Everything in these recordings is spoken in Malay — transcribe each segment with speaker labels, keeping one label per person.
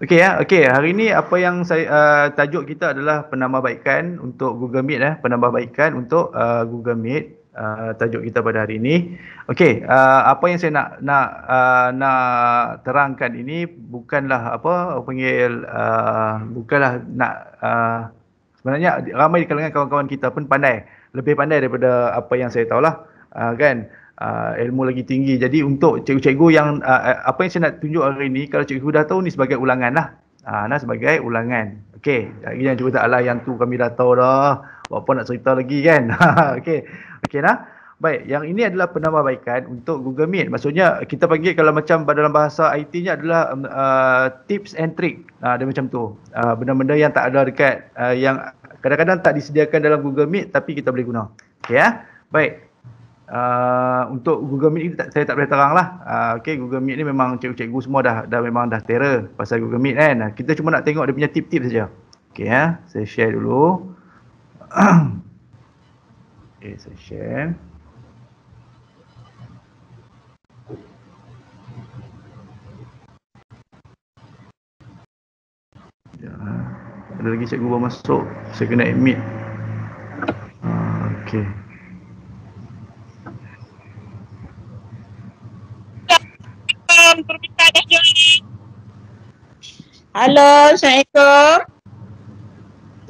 Speaker 1: Okey ya, okey. Hari ini apa yang saya uh, tajuk kita adalah penambahbaikan untuk Google Meet eh, penambahbaikan untuk uh, Google Meet uh, tajuk kita pada hari ini. Okey, uh, apa yang saya nak nak uh, nak terangkan ini bukanlah apa panggil uh, bukanlah nak uh, sebenarnya ramai di kalangan kawan-kawan kita pun pandai, lebih pandai daripada apa yang saya tahulah. Uh, kan? uh, ilmu lagi tinggi. Jadi untuk cikgu-cikgu yang uh, uh apa yang saya nak tunjuk hari ini, kalau cikgu dah tahu ni sebagai ulangan lah. Uh, nah sebagai ulangan. Okey, lagi yang cikgu tak lah yang tu kami dah tahu dah. Apa nak cerita lagi kan? Okey. Okey lah. Baik, yang ini adalah penambahbaikan untuk Google Meet. Maksudnya kita panggil kalau macam dalam bahasa IT-nya adalah um, uh, tips and trick. Uh, dia macam tu. Uh, benda-benda yang tak ada dekat uh, yang kadang-kadang tak disediakan dalam Google Meet tapi kita boleh guna. Okey ya. Baik. Uh, untuk Google Meet ni saya tak boleh terang lah. Uh, okay, Google Meet ni memang cikgu-cikgu semua dah, dah memang dah terror pasal Google Meet kan. Ah, kita cuma nak tengok dia punya tip-tip saja. Okay, ya. saya share dulu. okay, eh, saya share. Ya, ada lagi cikgu baru masuk. Saya kena admit.
Speaker 2: okay. Assalamualaikum. Permintaan dah ni.
Speaker 1: Halo, Assalamualaikum.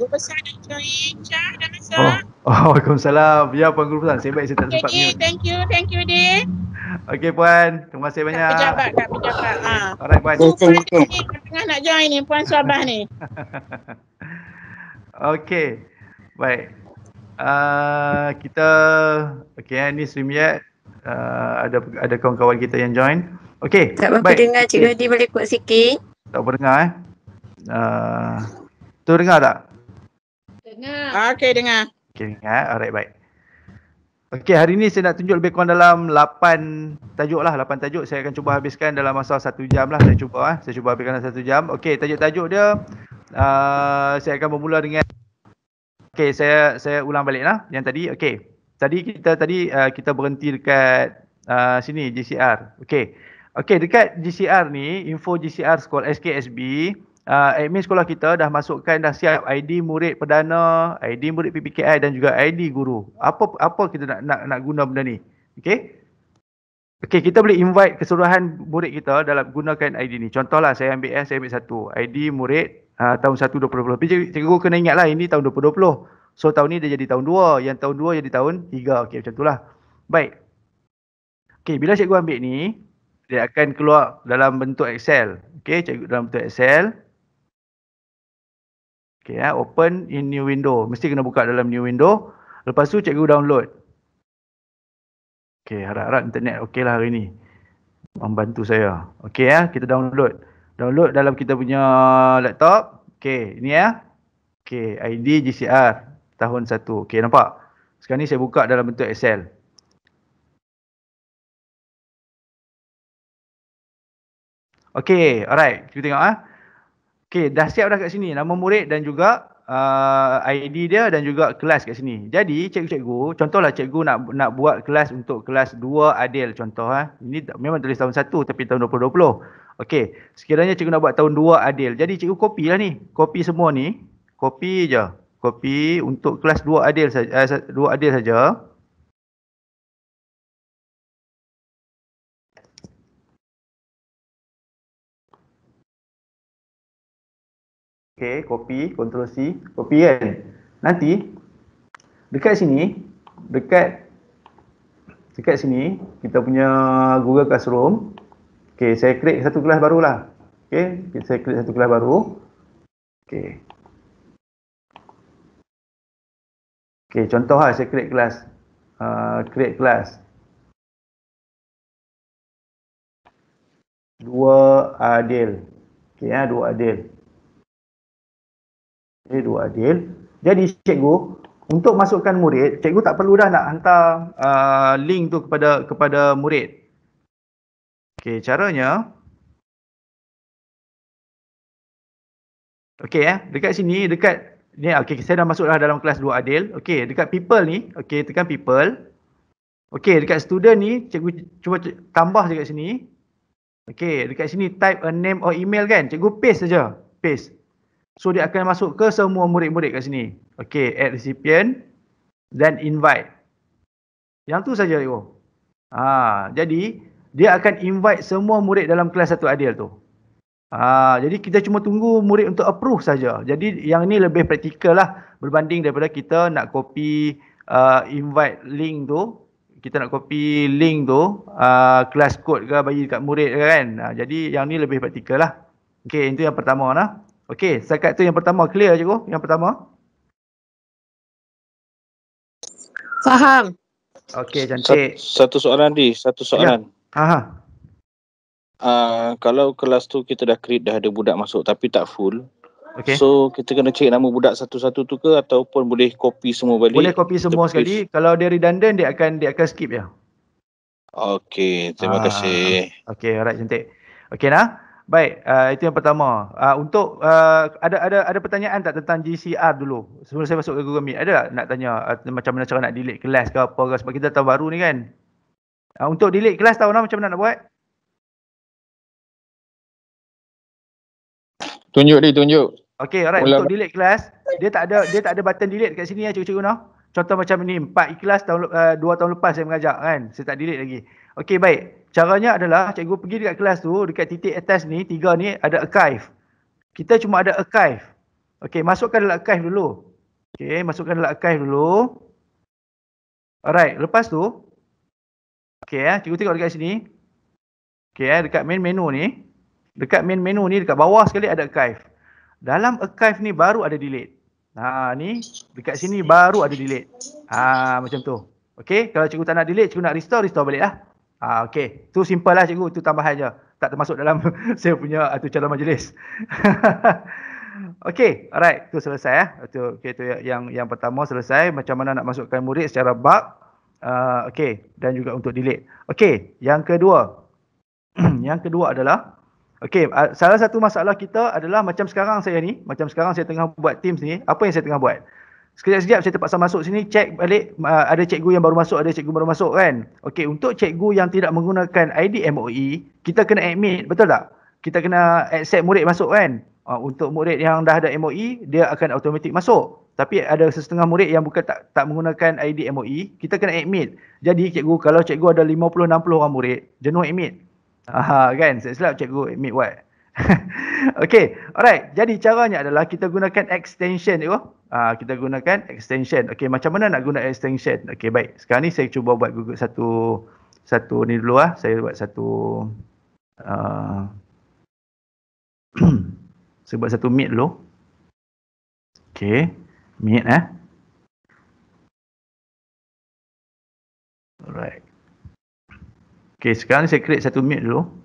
Speaker 3: Guru Besar dah oh, join. Cah
Speaker 1: dah masuk. Oh, Waalaikumsalam. Ya Puan Guru Besar. Saya baik saya tak okay, sempat. Okay, thank
Speaker 3: you. Thank you, Din.
Speaker 1: Okay, Puan. Terima kasih banyak. Kat pejabat, kat pejabat. Ha. Alright, Puan. Puan ni
Speaker 3: tengah nak join ni, Puan Suabah ni.
Speaker 1: okay. Baik. Uh, kita, okay, ni StreamYard. Uh, ada ada kawan-kawan kita yang join. Uh, Okey. Tak apa dengar Cik Hadi
Speaker 3: okay. boleh kuat sikit.
Speaker 1: Tak apa dengar eh. Uh, tu dengar tak?
Speaker 3: Dengar. Ah, okey dengar.
Speaker 1: Okey dengar. Eh. Alright baik. Okey hari ni saya nak tunjuk lebih kurang dalam 8 tajuk lah. 8 tajuk saya akan cuba habiskan dalam masa 1 jam lah. Saya cuba eh. Saya cuba habiskan dalam 1 jam. Okey tajuk-tajuk dia. Uh, saya akan bermula dengan. Okey saya saya ulang balik lah. Yang tadi okey. Tadi kita tadi uh, kita berhenti dekat uh, sini JCR. Okey. Okey, dekat GCR ni, info GCR sekolah SKSB, uh, ah, admin sekolah kita dah masukkan dah siap ID murid perdana, ID murid PPKI dan juga ID guru. Apa apa kita nak nak, nak guna benda ni? Okey. Okey, kita boleh invite keseluruhan murid kita dalam gunakan ID ni. Contohlah saya ambil eh, saya ambil satu. ID murid uh, tahun 1 2020. Tapi cikgu kena ingatlah ini tahun 2020. So tahun ni dia jadi tahun 2, yang tahun 2 jadi tahun 3. Okey, macam itulah. Baik. Okey, bila cikgu ambil ni, dia akan keluar dalam bentuk Excel. Okey, cikgu dalam bentuk Excel. Okey, ya, open in new window. Mesti kena buka dalam new window. Lepas tu cikgu download. Okey, harap-harap internet okeylah hari ni. Membantu saya. Okey ya, kita download. Download dalam kita punya laptop. Okey, ini ya. Eh. Okey, ID GCR tahun 1. Okey, nampak? Sekarang ni saya buka dalam bentuk Excel. Okay, alright. Kita tengok ah. Okay, dah siap dah kat sini. Nama murid dan juga uh, ID dia dan juga kelas kat sini. Jadi, cikgu-cikgu, contohlah cikgu nak nak buat kelas untuk kelas 2 adil contoh. ah. Ini memang tulis tahun 1 tapi tahun 2020. Okay, sekiranya cikgu nak buat tahun 2 adil. Jadi, cikgu copy lah ni. Copy semua ni. Copy je. Copy untuk kelas 2 adil saja. Eh, 2 adil saja. Okay, copy, control C, copy kan. Nanti, dekat sini, dekat dekat sini, kita punya Google Classroom. Okay, saya create satu kelas baru lah. Okay, saya create satu kelas baru. Okay. Okay, contoh lah saya create kelas. Uh, create kelas.
Speaker 2: Dua adil. Okay,
Speaker 1: ya, ah, dua adil. Dua Adil. Jadi cikgu, untuk masukkan murid, cikgu tak perlu dah nak hantar uh, link tu kepada kepada murid. Okey, caranya Okey eh, dekat sini dekat ni okey saya dah masuk dah dalam kelas dua Adil. Okey, dekat people ni, okey tekan people. Okey, dekat student ni cikgu cuba tambah dekat sini. Okey, dekat sini type a name or email kan? Cikgu paste saja. Paste. So dia akan masuk ke semua murid-murid kat sini. Okay, add recipient then invite. Yang tu saja yo. Ha, jadi dia akan invite semua murid dalam kelas satu adil tu. Ha, jadi kita cuma tunggu murid untuk approve saja. Jadi yang ni lebih praktikal lah berbanding daripada kita nak copy uh, invite link tu. Kita nak copy link tu, uh, kelas code ke bagi dekat murid ke kan. Ha, jadi yang ni lebih praktikal lah. Okay, itu yang pertama lah. Okey, setakat tu yang pertama clear cikgu, yang pertama.
Speaker 2: Faham.
Speaker 4: Okey, cantik. Satu soalan di, satu ya. soalan. Ya. Ha ha. Uh, kalau kelas tu kita dah create dah ada budak masuk tapi tak full. Okay. So kita kena cek nama budak satu-satu tu ke ataupun boleh
Speaker 1: copy semua balik? Boleh copy semua sekali. Push. Kalau dia redundant dia akan dia akan skip ya. Okey, terima ah. kasih. Okey, alright cantik. Okey nah. Baik, uh, itu yang pertama. Uh, untuk uh, ada ada ada pertanyaan tak tentang GCR dulu? Sebelum saya masuk ke Google Meet, ada tak nak tanya uh, macam mana cara nak delete kelas ke apa ke sebab kita tahun baru ni kan? Uh, untuk delete kelas tahun lah macam mana nak buat?
Speaker 2: Tunjuk dia, tunjuk.
Speaker 1: Okay, alright. Untuk delete kelas, dia tak ada dia tak ada button delete kat sini ya cikgu-cikgu noh. Contoh macam ni, empat ikhlas tahun, uh, dua tahun lepas saya mengajar kan. Saya tak delete lagi. Okay, baik caranya adalah cikgu pergi dekat kelas tu dekat titik atas ni tiga ni ada archive kita cuma ada archive okey masukkan dalam archive dulu okey masukkan dalam archive dulu alright lepas tu okey eh cikgu tengok dekat sini okey eh dekat main menu ni dekat main menu ni dekat bawah sekali ada archive dalam archive ni baru ada delete ha ni dekat sini baru ada delete ha macam tu okey kalau cikgu tak nak delete cikgu nak restore restore balik lah. Ah uh, okey, tu simple lah cikgu, tu tambahan je. Tak termasuk dalam saya punya atau ah, uh, calon majlis. okey, alright, tu selesai eh. Tu okey tu yang yang pertama selesai macam mana nak masukkan murid secara bab Uh, ah, okay dan juga untuk delete Okay yang kedua Yang kedua adalah Okay uh, ah, salah satu masalah kita adalah Macam sekarang saya ni Macam sekarang saya tengah buat Teams ni Apa yang saya tengah buat Sekejap-sekejap saya terpaksa masuk sini cek balik uh, ada cikgu yang baru masuk, ada cikgu baru masuk kan. Okey, untuk cikgu yang tidak menggunakan ID MOE, kita kena admit, betul tak? Kita kena accept murid masuk kan. Uh, untuk murid yang dah ada MOE, dia akan automatik masuk. Tapi ada setengah murid yang bukan tak tak menggunakan ID MOE, kita kena admit. Jadi cikgu kalau cikgu ada 50 60 orang murid, jenuh admit. Aha, kan? Saya silap cikgu admit what? okay, alright. Jadi caranya adalah kita gunakan extension tu uh, kita gunakan extension. Okey, macam mana nak guna extension? Okey, baik. Sekarang ni saya cuba buat Google satu satu ni dulu lah. Saya buat satu uh, saya buat satu meet dulu. Okey, meet eh.
Speaker 2: Alright. Okey, sekarang ni saya create satu meet dulu.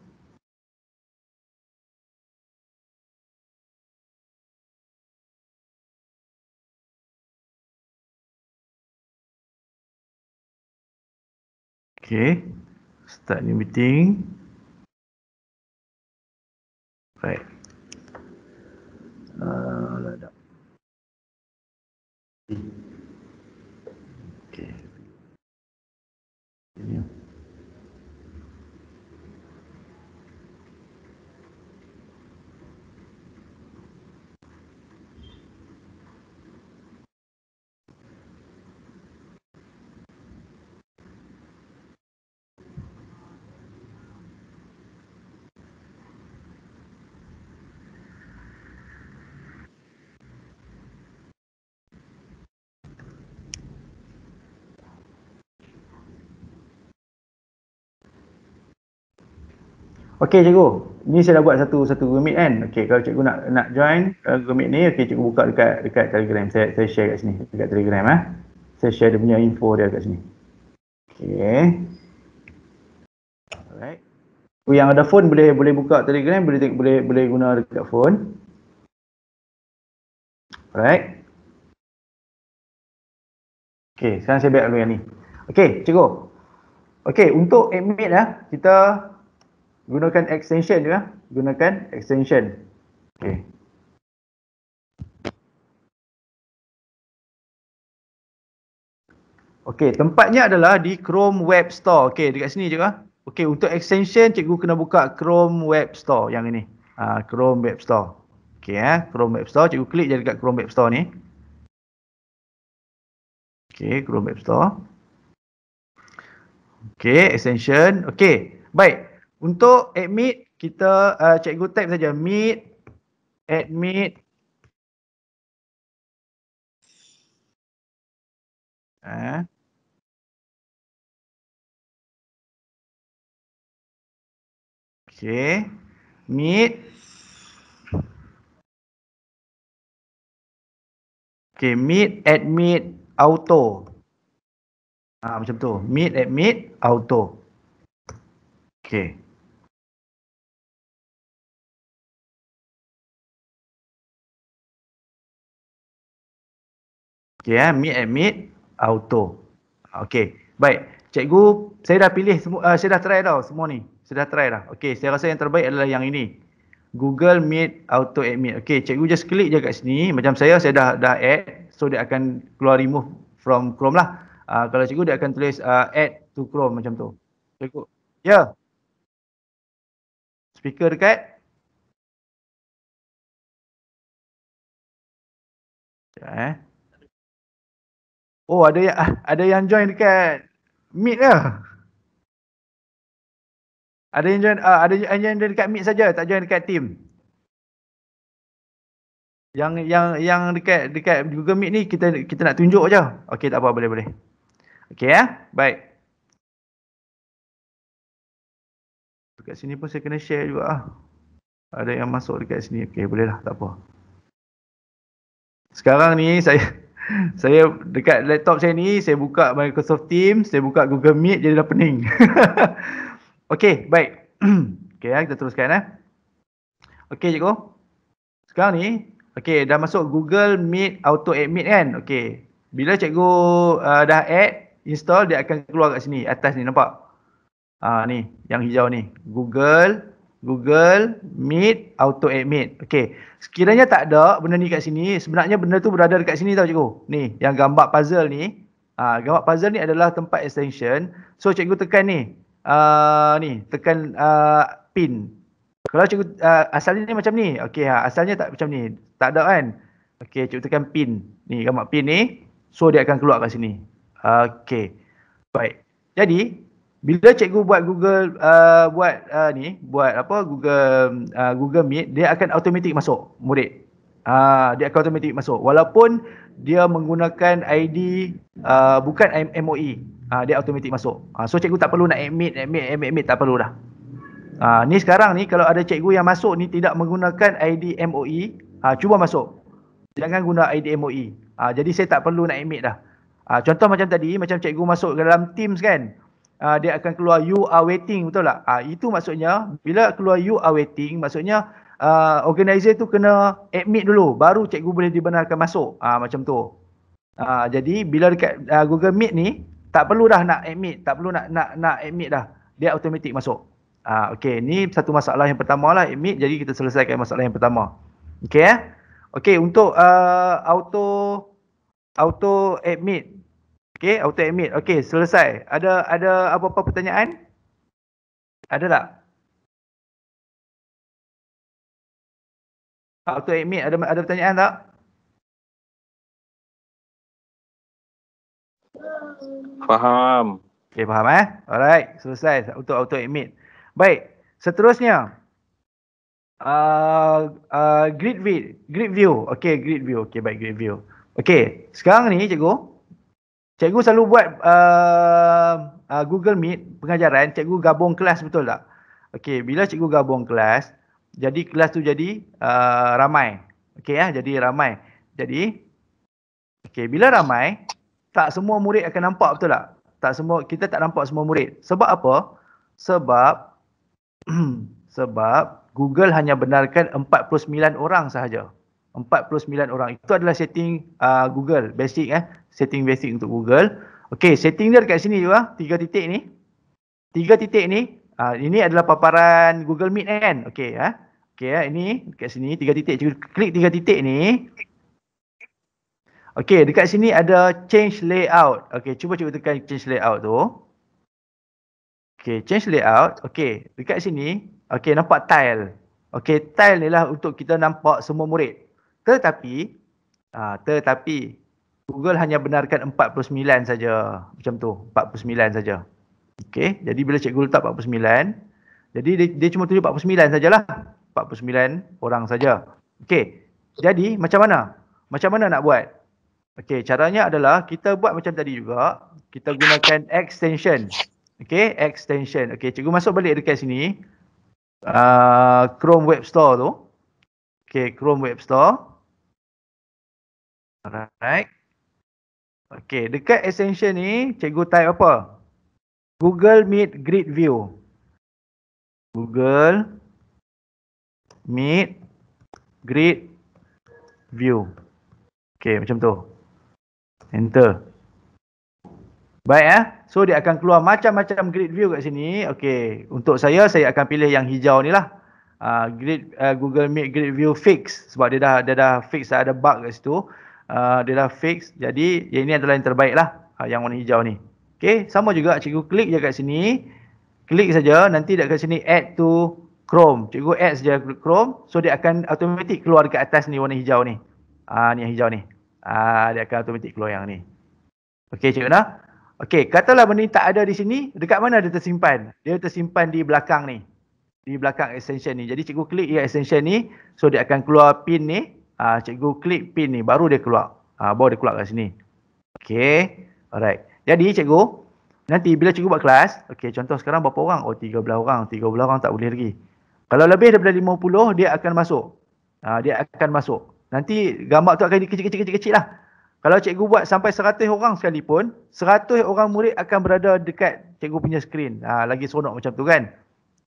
Speaker 2: Okay, start new meeting. Right. Uh, okay. Yeah.
Speaker 1: Okey cikgu, ni saya dah buat satu satu group meet kan. Okey kalau cikgu nak nak join uh, group meet ni, okey cikgu buka dekat dekat Telegram. Saya saya share kat sini dekat Telegram eh. Saya share dia punya info dia kat sini. Okey. Alright. Oh, yang ada phone boleh boleh buka Telegram, boleh boleh boleh guna dekat phone. Alright. Okey, sekarang saya back dulu yang ni. Okey, cikgu. Okey, untuk admit lah, kita gunakan extension ya gunakan extension okey okey tempatnya adalah di Chrome Web Store okey dekat sini juga. ah okey untuk extension cikgu kena buka Chrome Web Store yang ini ah Chrome Web Store okey eh Chrome Web Store cikgu klik je dekat Chrome Web Store ni okey Chrome Web Store okey extension okey baik untuk admit kita uh, cikgu type saja meet admit
Speaker 2: eh okay. meet okay meet admit auto ah macam tu meet admit auto okay Okay, eh? meet and
Speaker 1: meet, auto. Okay, baik. Cikgu, saya dah pilih, semua, uh, eh, saya dah try tau semua ni. Saya dah try dah. Okay, saya rasa yang terbaik adalah yang ini. Google Meet Auto Admit. Okay, cikgu just klik je kat sini. Macam saya, saya dah dah add. So, dia akan keluar remove from Chrome lah. Uh, kalau cikgu, dia akan tulis uh, add to Chrome macam tu. Cikgu, ya. Yeah. Speaker dekat. Sekejap eh. Oh ada yang ah, ada yang join dekat Meet ke? Lah. Ada yang join uh, ada yang join dekat Meet saja, tak join dekat team. Yang yang yang dekat dekat Google Meet ni kita kita nak tunjuk aja. Okey tak apa boleh boleh. Okey ya. Eh? Baik. Dekat sini pun saya kena share juga ah. Ada yang masuk dekat sini. Okey boleh lah tak apa. Sekarang ni saya saya dekat laptop saya ni, saya buka Microsoft Teams, saya buka Google Meet, jadi dah pening. okay, baik. okay, ya, ah, kita teruskan. Eh. Ah. Okay, cikgu. Sekarang ni, okay, dah masuk Google Meet Auto Admit kan? Okay. Bila cikgu uh, dah add, install, dia akan keluar kat sini, atas ni, nampak? Uh, ni, yang hijau ni. Google Google Meet Auto Admit. Okey. Sekiranya tak ada benda ni kat sini, sebenarnya benda tu berada dekat sini tau cikgu. Ni, yang gambar puzzle ni. Ah, uh, gambar puzzle ni adalah tempat extension. So cikgu tekan ni. Uh, ni, tekan uh, pin. Kalau cikgu uh, asalnya ni macam ni. Okey, ha, asalnya tak macam ni. Tak ada kan? Okey, cikgu tekan pin. Ni gambar pin ni. So dia akan keluar kat sini. Okey. Baik. Jadi, bila cikgu buat Google uh, buat uh, ni buat apa Google uh, Google Meet dia akan automatik masuk murid. Uh, dia akan automatik masuk walaupun dia menggunakan ID uh, bukan MOE. Uh, ah, dia automatik masuk. Uh, so cikgu tak perlu nak admit admit admit, admit tak perlu dah. Uh, ni sekarang ni kalau ada cikgu yang masuk ni tidak menggunakan ID MOE, uh, cuba masuk. Jangan guna ID MOE. Uh, jadi saya tak perlu nak admit dah. Uh, contoh macam tadi macam cikgu masuk dalam Teams kan uh, dia akan keluar you are waiting betul tak? Uh, itu maksudnya bila keluar you are waiting maksudnya uh, organizer tu kena admit dulu baru cikgu boleh dibenarkan masuk uh, macam tu. Uh, jadi bila dekat uh, Google Meet ni tak perlu dah nak admit, tak perlu nak nak nak admit dah. Dia automatik masuk. Ah uh, okey, ni satu masalah yang pertama lah admit. Jadi kita selesaikan masalah yang pertama. Okey eh. Okey, untuk uh, auto auto admit Okay, auto admit. Okay, selesai. Ada ada apa-apa pertanyaan?
Speaker 2: Ada tak? Auto admit ada ada pertanyaan tak? Faham.
Speaker 1: Okay, faham eh? Alright, selesai untuk auto admit. Baik, seterusnya. Uh, uh, grid view, grid view. Okay, grid view. Okay, baik grid view. Okay, sekarang ni cikgu, Cikgu selalu buat uh, uh, Google Meet pengajaran, cikgu gabung kelas betul tak? Okey, bila cikgu gabung kelas, jadi kelas tu jadi uh, ramai. Okey ya, uh, jadi ramai. Jadi Okey, bila ramai, tak semua murid akan nampak betul tak? Tak semua kita tak nampak semua murid. Sebab apa? Sebab sebab Google hanya benarkan 49 orang sahaja. 49 orang. Itu adalah setting uh, Google basic eh. Setting basic untuk Google. Okey, setting dia dekat sini juga. Tiga titik ni. Tiga titik ni. Uh, ini adalah paparan Google Meet kan? Okey ya. Eh? Okey ya, eh? ini dekat sini. Tiga titik. cukup Klik tiga titik ni. Okey, dekat sini ada change layout. Okey, cuba cuba tekan change layout tu. Okey, change layout. Okey, dekat sini. Okey, nampak tile. Okey, tile ni lah untuk kita nampak semua murid. Tetapi uh, tetapi Google hanya benarkan 49 saja. Macam tu, 49 saja. Okey, jadi bila cikgu letak 49, jadi dia, dia cuma tunjuk 49 sajalah. 49 orang saja. Okey. Jadi macam mana? Macam mana nak buat? Okey, caranya adalah kita buat macam tadi juga, kita gunakan extension. Okey, extension. Okey, cikgu masuk balik dekat sini. Uh, Chrome Web Store tu. Okey, Chrome Web Store. Alright. Okay, dekat essential ni, cikgu type apa? Google Meet Grid View. Google Meet Grid View. Okay, macam tu. Enter. Baik eh. So, dia akan keluar macam-macam grid view kat sini. Okay, untuk saya, saya akan pilih yang hijau ni lah. Uh, ah, grid, uh, ah, Google Meet Grid View Fix. Sebab dia dah, dia dah fix, ada bug kat situ. Ah, dia dah fix. Jadi yang ini adalah yang terbaik lah uh, yang warna hijau ni. Okay sama juga cikgu klik je kat sini. Klik saja nanti dekat sini add to Chrome. Cikgu add saja Chrome so dia akan automatik keluar dekat atas ni warna hijau ni. Ah uh, ni yang hijau ni. Ah uh, dia akan automatik keluar yang ni. Okay, cikgu nak? Okay, katalah benda ni tak ada di sini, dekat mana dia tersimpan? Dia tersimpan di belakang ni. Di belakang extension ni. Jadi cikgu klik ya extension ni, so dia akan keluar pin ni uh, cikgu klik pin ni baru dia keluar. Uh, ah, baru dia keluar kat sini. Okay. Alright. Jadi cikgu, nanti bila cikgu buat kelas, okay contoh sekarang berapa orang? Oh 13 orang. 13 orang tak boleh lagi. Kalau lebih daripada 50, dia akan masuk. Uh, dia akan masuk. Nanti gambar tu akan kecil-kecil-kecil lah. Kalau cikgu buat sampai 100 orang sekalipun, 100 orang murid akan berada dekat cikgu punya skrin. Uh, lagi seronok macam tu kan?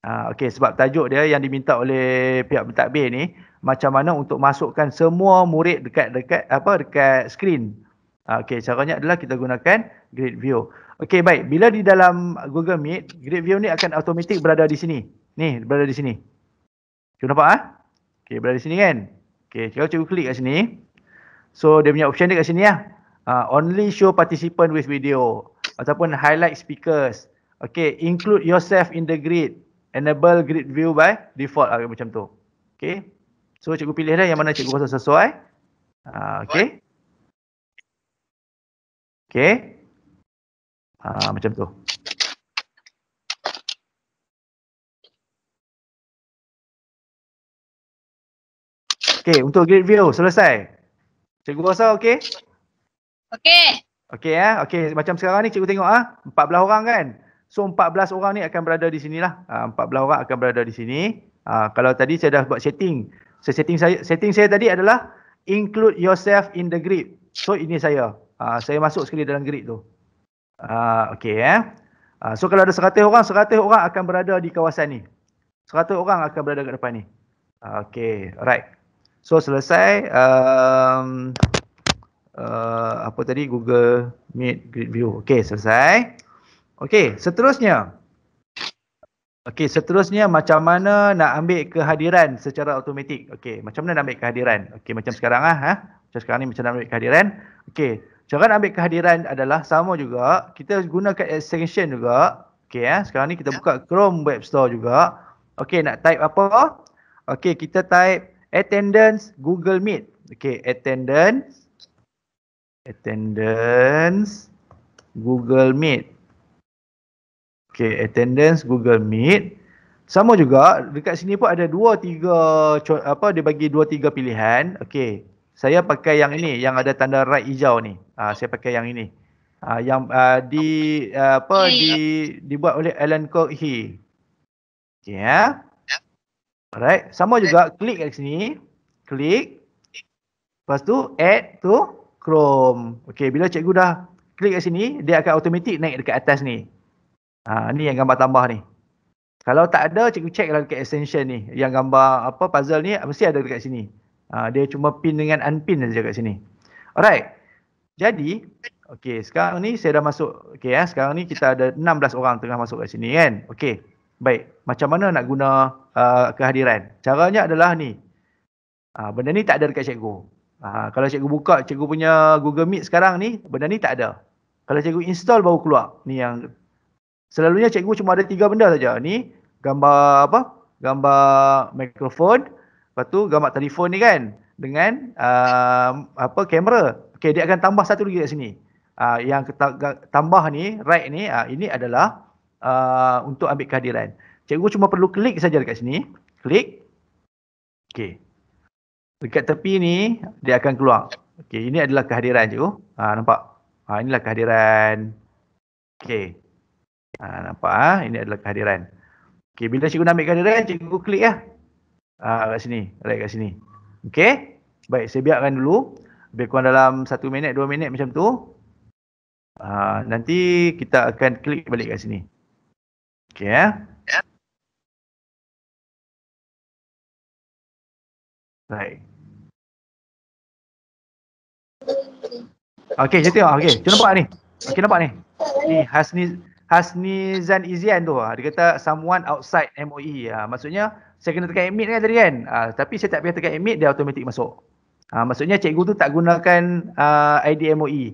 Speaker 1: Uh, okay, sebab tajuk dia yang diminta oleh pihak bertakbir ni, macam mana untuk masukkan semua murid dekat dekat apa dekat screen. Okey, caranya adalah kita gunakan grid view. Okey, baik. Bila di dalam Google Meet, grid view ni akan automatik berada di sini. Ni, berada di sini. Cuba nampak ah? Ha? Okey, berada di sini kan? Okey, kalau cikgu klik kat sini. So, dia punya option dia kat sini lah. Ya. Uh, only show participant with video. Ataupun highlight speakers. Okey, include yourself in the grid. Enable grid view by default. Uh, macam tu. Okey. So cikgu pilih dah yang mana cikgu rasa sesuai. Ha, ah, okay. Okay. Ha, ah, macam tu. Okay, untuk grid view selesai. Cikgu rasa okay? Okay. Okay, eh? okay. macam sekarang ni cikgu tengok ah, ha? 14 orang kan? So 14 orang ni akan berada di sinilah. Ah 14 orang akan berada di sini. Ah kalau tadi saya dah buat setting So setting saya setting saya tadi adalah include yourself in the grid. So ini saya. Uh, saya masuk sekali dalam grid tu. Uh, ah, okay eh. Uh, so kalau ada 100 orang, 100 orang akan berada di kawasan ni. 100 orang akan berada kat depan ni. Uh, okay, right. So selesai. Um, uh, apa tadi? Google Meet Grid View. Okay, selesai. Okay, seterusnya. Okey, seterusnya macam mana nak ambil kehadiran secara automatik? Okey, macam mana nak ambil kehadiran? Okey, macam sekarang ah, ha? Macam sekarang ni macam nak ambil kehadiran? Okey, cara nak ambil kehadiran adalah sama juga. Kita gunakan extension juga. Okey, ya. Sekarang ni kita buka Chrome Web Store juga. Okey, nak type apa? Okey, kita type attendance Google Meet. Okey, attendance attendance Google Meet. Okay, attendance Google Meet. Sama juga dekat sini pun ada dua tiga apa dia bagi dua tiga pilihan. Okay, saya pakai yang ini yang ada tanda right hijau ni. Uh, saya pakai yang ini. Uh, yang uh, di uh, apa di dibuat oleh Alan Cook He. Okay, ya. Yeah. Alright, sama juga klik kat sini. Klik. Lepas tu add to Chrome. Okay, bila cikgu dah klik kat sini, dia akan automatik naik dekat atas ni. Ha, ni yang gambar tambah ni. Kalau tak ada, cikgu check lah dekat extension ni. Yang gambar apa puzzle ni mesti ada dekat sini. Ha, dia cuma pin dengan unpin saja dekat sini. Alright. Jadi, okay, sekarang ni saya dah masuk. Okay, ya, eh, sekarang ni kita ada 16 orang tengah masuk kat sini kan. Okay. Baik. Macam mana nak guna uh, kehadiran? Caranya adalah ni. Uh, benda ni tak ada dekat cikgu. Uh, kalau cikgu buka cikgu punya Google Meet sekarang ni, benda ni tak ada. Kalau cikgu install baru keluar. Ni yang Selalunya cikgu cuma ada tiga benda saja. Ni gambar apa? Gambar mikrofon, lepas tu gambar telefon ni kan dengan uh, apa kamera. Okey, dia akan tambah satu lagi kat sini. Uh, yang tambah ni, right ni, uh, ini adalah uh, untuk ambil kehadiran. Cikgu cuma perlu klik saja dekat sini. Klik. Okey. Dekat tepi ni, dia akan keluar. Okey, ini adalah kehadiran cikgu. Ha, nampak? Ha, inilah kehadiran. Okey. Ha, nampak ha? ini adalah kehadiran. Okay bila cikgu nak ambil kehadiran cikgu klik ya. Ha, kat sini, right kat sini. Okey. Baik, saya biarkan dulu. Lebih kurang dalam satu minit, dua minit macam tu. Ha, nanti kita akan klik balik kat sini. Okay. Ah? ya. Baik. Okey, jadi okay. Cuba nampak ni. Okey nampak ni. Ni Hasni Hasnizan Izian tu. Ah, dia kata someone outside MOE. Ah, maksudnya saya kena tekan admit kan tadi kan. Ah, tapi saya tak payah tekan admit dia automatik masuk. Maksudnya cikgu tu tak gunakan ID MOE.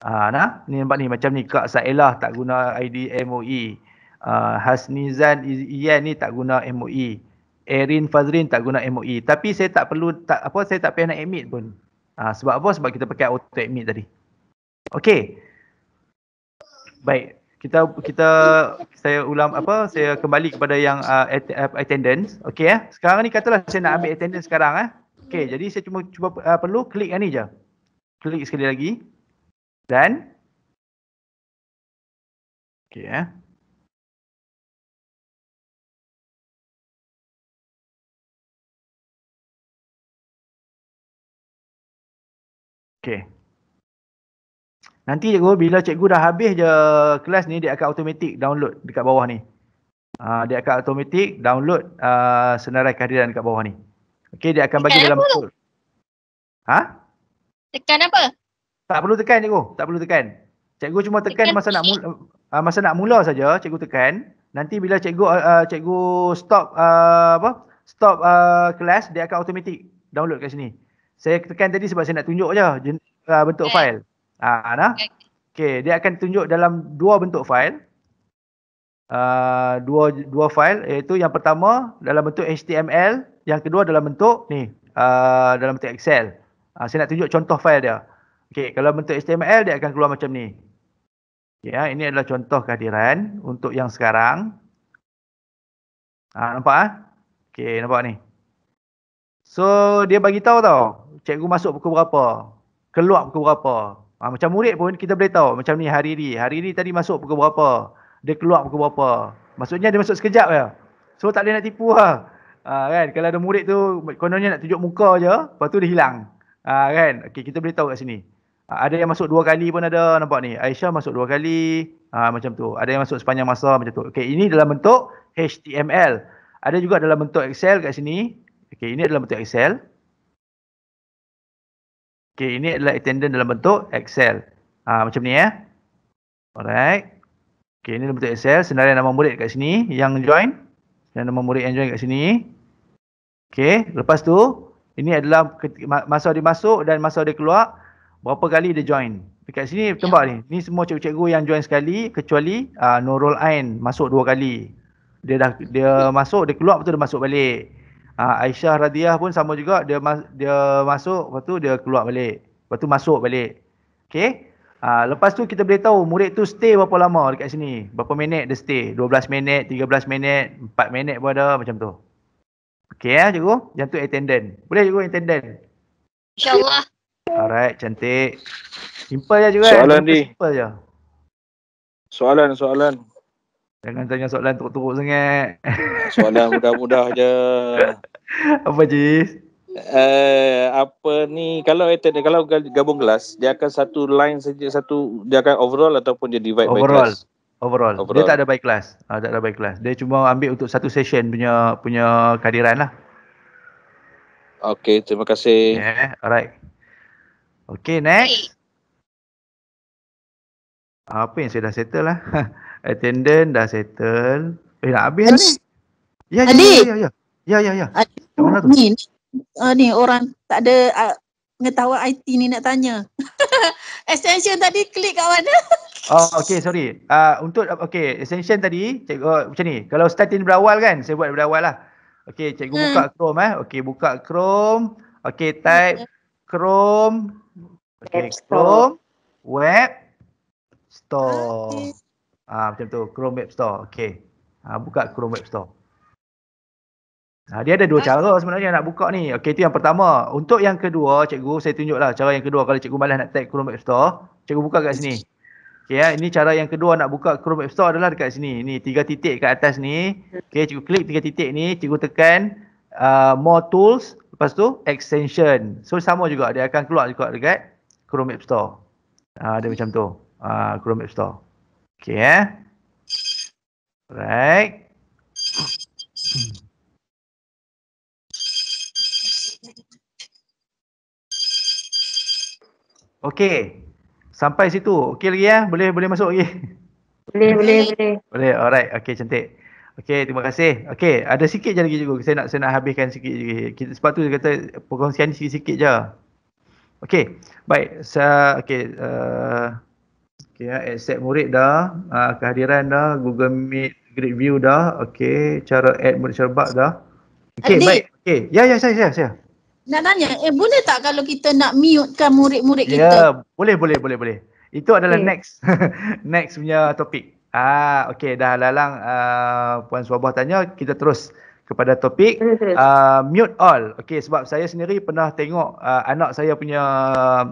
Speaker 1: Nah ni nampak ni macam ni Kak Sa'elah tak guna ID MOE. Hasnizan Izian ni tak guna MOE. Erin Fazrin tak guna MOE. Tapi saya tak perlu tak apa saya tak payah nak admit pun. Ah, sebab apa? Sebab kita pakai auto admit tadi. Okay. Baik kita kita saya ulang apa saya kembali kepada yang uh, at, uh, attendance okey eh sekarang ni katalah saya nak ambil attendance sekarang eh okey hmm. jadi saya cuma cuba uh, perlu klik yang ni je klik sekali lagi dan okey eh okey Nanti cikgu bila cikgu dah habis je kelas ni dia akan automatik download dekat bawah ni. Ha, dia akan automatik download uh, senarai kehadiran dekat bawah ni. Okey dia akan bagi dalam betul. Ha? Tekan apa? Tak perlu tekan cikgu, tak perlu tekan. Cikgu cuma tekan, tekan masa nak mula, uh, masa nak mula saja cikgu tekan. Nanti bila cikgu uh, cikgu stop uh, apa? Stop uh, kelas dia akan automatik download kat sini. Saya tekan tadi sebab saya nak tunjuk je uh, bentuk okay. Eh. file. Ah, nah. Okey, dia akan tunjuk dalam dua bentuk fail. Uh, ah, dua dua fail iaitu yang pertama dalam bentuk HTML, yang kedua dalam bentuk ni, uh, dalam bentuk Excel. Uh, saya nak tunjuk contoh fail dia. Okey, kalau bentuk HTML dia akan keluar macam ni. Ya, yeah, ini adalah contoh kehadiran untuk yang sekarang. Ah, uh, nampak ah? Eh? Okey, nampak ni. So, dia bagi tahu tau, cikgu masuk pukul berapa? Keluar pukul berapa? Ha, macam murid pun kita boleh tahu macam ni hari ni. Hari ni tadi masuk pukul berapa. Dia keluar pukul berapa. Maksudnya dia masuk sekejap ya. So tak boleh nak tipu lah. Ha, kan? Kalau ada murid tu kononnya nak tunjuk muka je. Lepas tu dia hilang. Ha, kan? Okay, kita boleh tahu kat sini. Ha, ada yang masuk dua kali pun ada. Nampak ni. Aisyah masuk dua kali. Ha, macam tu. Ada yang masuk sepanjang masa macam tu. Okay, ini dalam bentuk HTML. Ada juga dalam bentuk Excel kat sini. Okay, ini dalam bentuk Excel. Okay, ini adalah attendant dalam bentuk Excel. Ha, macam ni ya. Eh? Alright. Okay, ini dalam bentuk Excel. Senarai nama murid kat sini. Yang join. Senarai nama murid yang join kat sini. Okay, lepas tu. Ini adalah masa dia masuk dan masa dia keluar. Berapa kali dia join. Dekat sini, tembak ni. Ni semua cikgu-cikgu yang join sekali. Kecuali uh, Nurul Ain masuk dua kali. Dia dah dia masuk, dia keluar, betul dia masuk balik. Ah, Aisyah Radiah pun sama juga dia mas, dia masuk lepas tu dia keluar balik. Lepas tu masuk balik. Okey. Ha, lepas tu kita boleh tahu murid tu stay berapa lama dekat sini. Berapa minit dia stay? 12 minit, 13 minit, 4 minit pun ada macam tu. Okey ya cikgu. Yang tu attendant. Boleh cikgu attendant? InsyaAllah. Alright, cantik. Simple je cikgu. Eh? Soalan ni. Simple je. Soalan, soalan. Jangan tanya soalan teruk-teruk sangat. Soalan mudah-mudah je. Apa je?
Speaker 4: Uh, apa ni kalau attend kalau gabung kelas dia akan satu line saja satu dia akan overall ataupun dia divide overall. by class
Speaker 1: overall overall dia tak ada by class uh, tak ada by class dia cuma ambil untuk satu session punya punya kehadiran lah
Speaker 4: Okay, terima kasih yeah,
Speaker 1: alright Okay next apa yang saya dah settle lah Attendant dah settle. Eh dah habis Adi. ni. Ya, ya, ya Adi. ya, ya,
Speaker 2: ya. Ya, ya, Mana tu? uh, ni orang
Speaker 3: tak ada uh, pengetahuan IT ni nak tanya. extension tadi klik kat
Speaker 2: mana?
Speaker 1: oh, okay, sorry. Uh, untuk, okay, extension tadi, cik, oh, macam ni. Kalau starting berawal kan, saya buat berawal lah. Okay, cikgu hmm. buka Chrome eh. Okay, buka Chrome. Okay, type hmm. Chrome. Okay, Chrome. Web. Store. Okay. Ha, macam tu, Chrome Web Store. Okay. Ha, ah, buka Chrome Web Store. Ha, dia ada dua cara sebenarnya nak buka ni. Okay, itu yang pertama. Untuk yang kedua, cikgu, saya tunjuklah cara yang kedua. Kalau cikgu malas nak tag Chrome Web Store, cikgu buka kat sini. Okay, ya. ini cara yang kedua nak buka Chrome Web Store adalah dekat sini. Ni, tiga titik kat atas ni. Okay, cikgu klik tiga titik ni. Cikgu tekan uh, More Tools. Lepas tu, Extension. So, sama juga. Dia akan keluar juga dekat Chrome Web Store. Ha, dia macam tu. Uh, Chrome Web Store. Okay, eh. Right. Okay. Sampai situ. Okey lagi ya. Eh? Boleh boleh masuk lagi. Boleh, boleh, boleh. Boleh. Alright. Okay, cantik. Okey terima kasih. Okey ada sikit je lagi juga. Saya nak saya nak habiskan sikit je. Kita, sebab tu dia kata perkongsian ni sikit-sikit je. Okay, baik. Sa, okay, uh, Okay, ya, accept murid dah, uh, kehadiran dah, Google Meet, Great View dah, okay, cara add murid syarabat dah. Okay, Adik. baik. Okay, ya, ya, saya, saya, saya.
Speaker 3: Nak nanya, eh boleh tak kalau kita nak mutekan murid-murid ya, kita? Ya,
Speaker 1: boleh, boleh, boleh, boleh. Itu adalah okay. next, next punya topik. Ah, okay, dah lalang uh, Puan Suabah tanya, kita terus kepada topik uh, mute all. Okay, sebab saya sendiri pernah tengok uh, anak saya punya,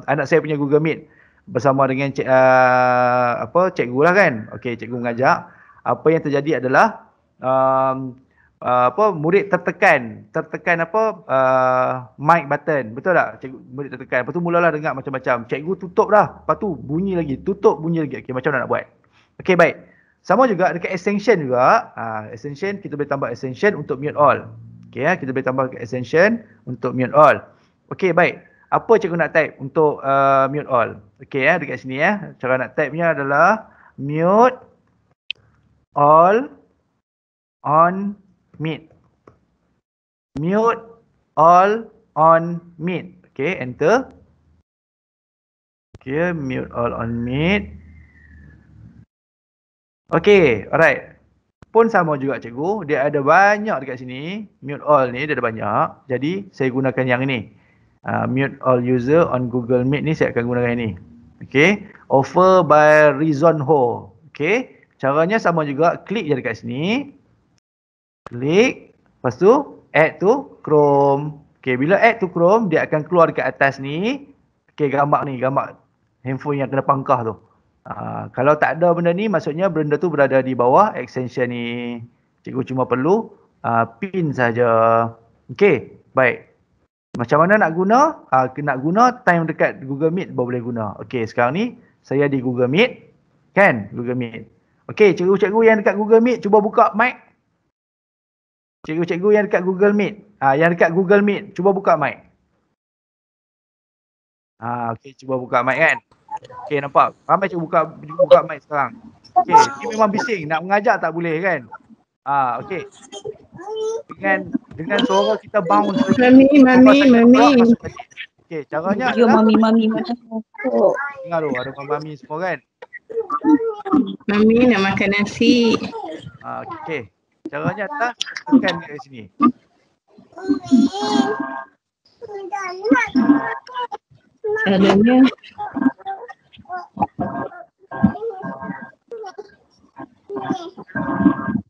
Speaker 1: anak saya punya Google Meet bersama dengan cik, uh, ah, apa cikgu lah kan. Okey cikgu mengajar. Apa yang terjadi adalah um, uh, apa murid tertekan, tertekan apa uh, mic button. Betul tak? Cikgu murid tertekan. Lepas tu mulalah dengar macam-macam. Cikgu tutup dah. Lepas tu bunyi lagi, tutup bunyi lagi. Okey macam mana nak buat? Okey baik. Sama juga dekat extension juga. Uh, extension kita boleh tambah extension untuk mute all. Okey kita boleh tambah extension untuk mute all. Okey baik apa cara nak type untuk uh, mute all okey ya eh, dekat sini ya eh. cara nak type nya adalah mute all on mid mute all on mid okey enter okey mute all on mid okey alright pun sama juga cikgu dia ada banyak dekat sini mute all ni dia ada banyak jadi saya gunakan yang ni uh, mute all user on Google Meet ni saya akan gunakan ini. Okay. Offer by Rizon Ho. Okay. Caranya sama juga. Klik je dekat sini. Klik. Lepas tu add to Chrome. Okay. Bila add to Chrome dia akan keluar dekat atas ni. Okay. Gambar ni. Gambar handphone yang kena pangkah tu. Uh, kalau tak ada benda ni maksudnya benda tu berada di bawah extension ni. Cikgu cuma perlu uh, pin saja. Okay. Baik. Macam mana nak guna? Uh, nak guna time dekat Google Meet baru boleh guna. Okey, sekarang ni saya di Google Meet. Kan? Google Meet. Okey, cikgu-cikgu yang dekat Google Meet cuba buka mic. Cikgu-cikgu yang dekat Google Meet. Ah uh, yang dekat Google Meet cuba buka mic. Ah uh, okey, cuba buka mic kan. Okey, nampak. Ramai cikgu buka buka mic sekarang. Okey, ini memang bising. Nak mengajar tak boleh kan? Ah uh, okey dengan dengan suara kita bangun mami mami mami, okey caranya yo mami mami
Speaker 2: mami. dengar
Speaker 1: tu ada mami, mami semua kan mami nak makan nasi ah okey caranya tak tekan dekat sini
Speaker 2: caranya Thank you.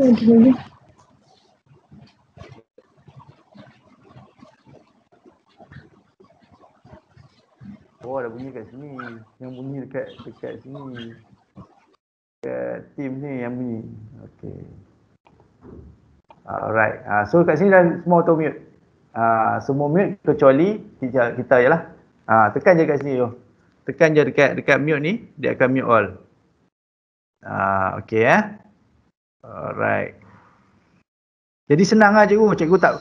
Speaker 2: Oh,
Speaker 1: ada bunyi kat sini. Yang bunyi dekat dekat sini. Dekat team ni yang bunyi. Okay. Alright. Uh, so kat sini dah semua auto mute. Uh, semua mute kecuali kita, kita je lah. Uh, tekan je kat sini tu. Tekan je dekat dekat mute ni. Dia akan mute all. Uh, okay eh. Alright. Jadi senang lah cikgu. Cikgu tak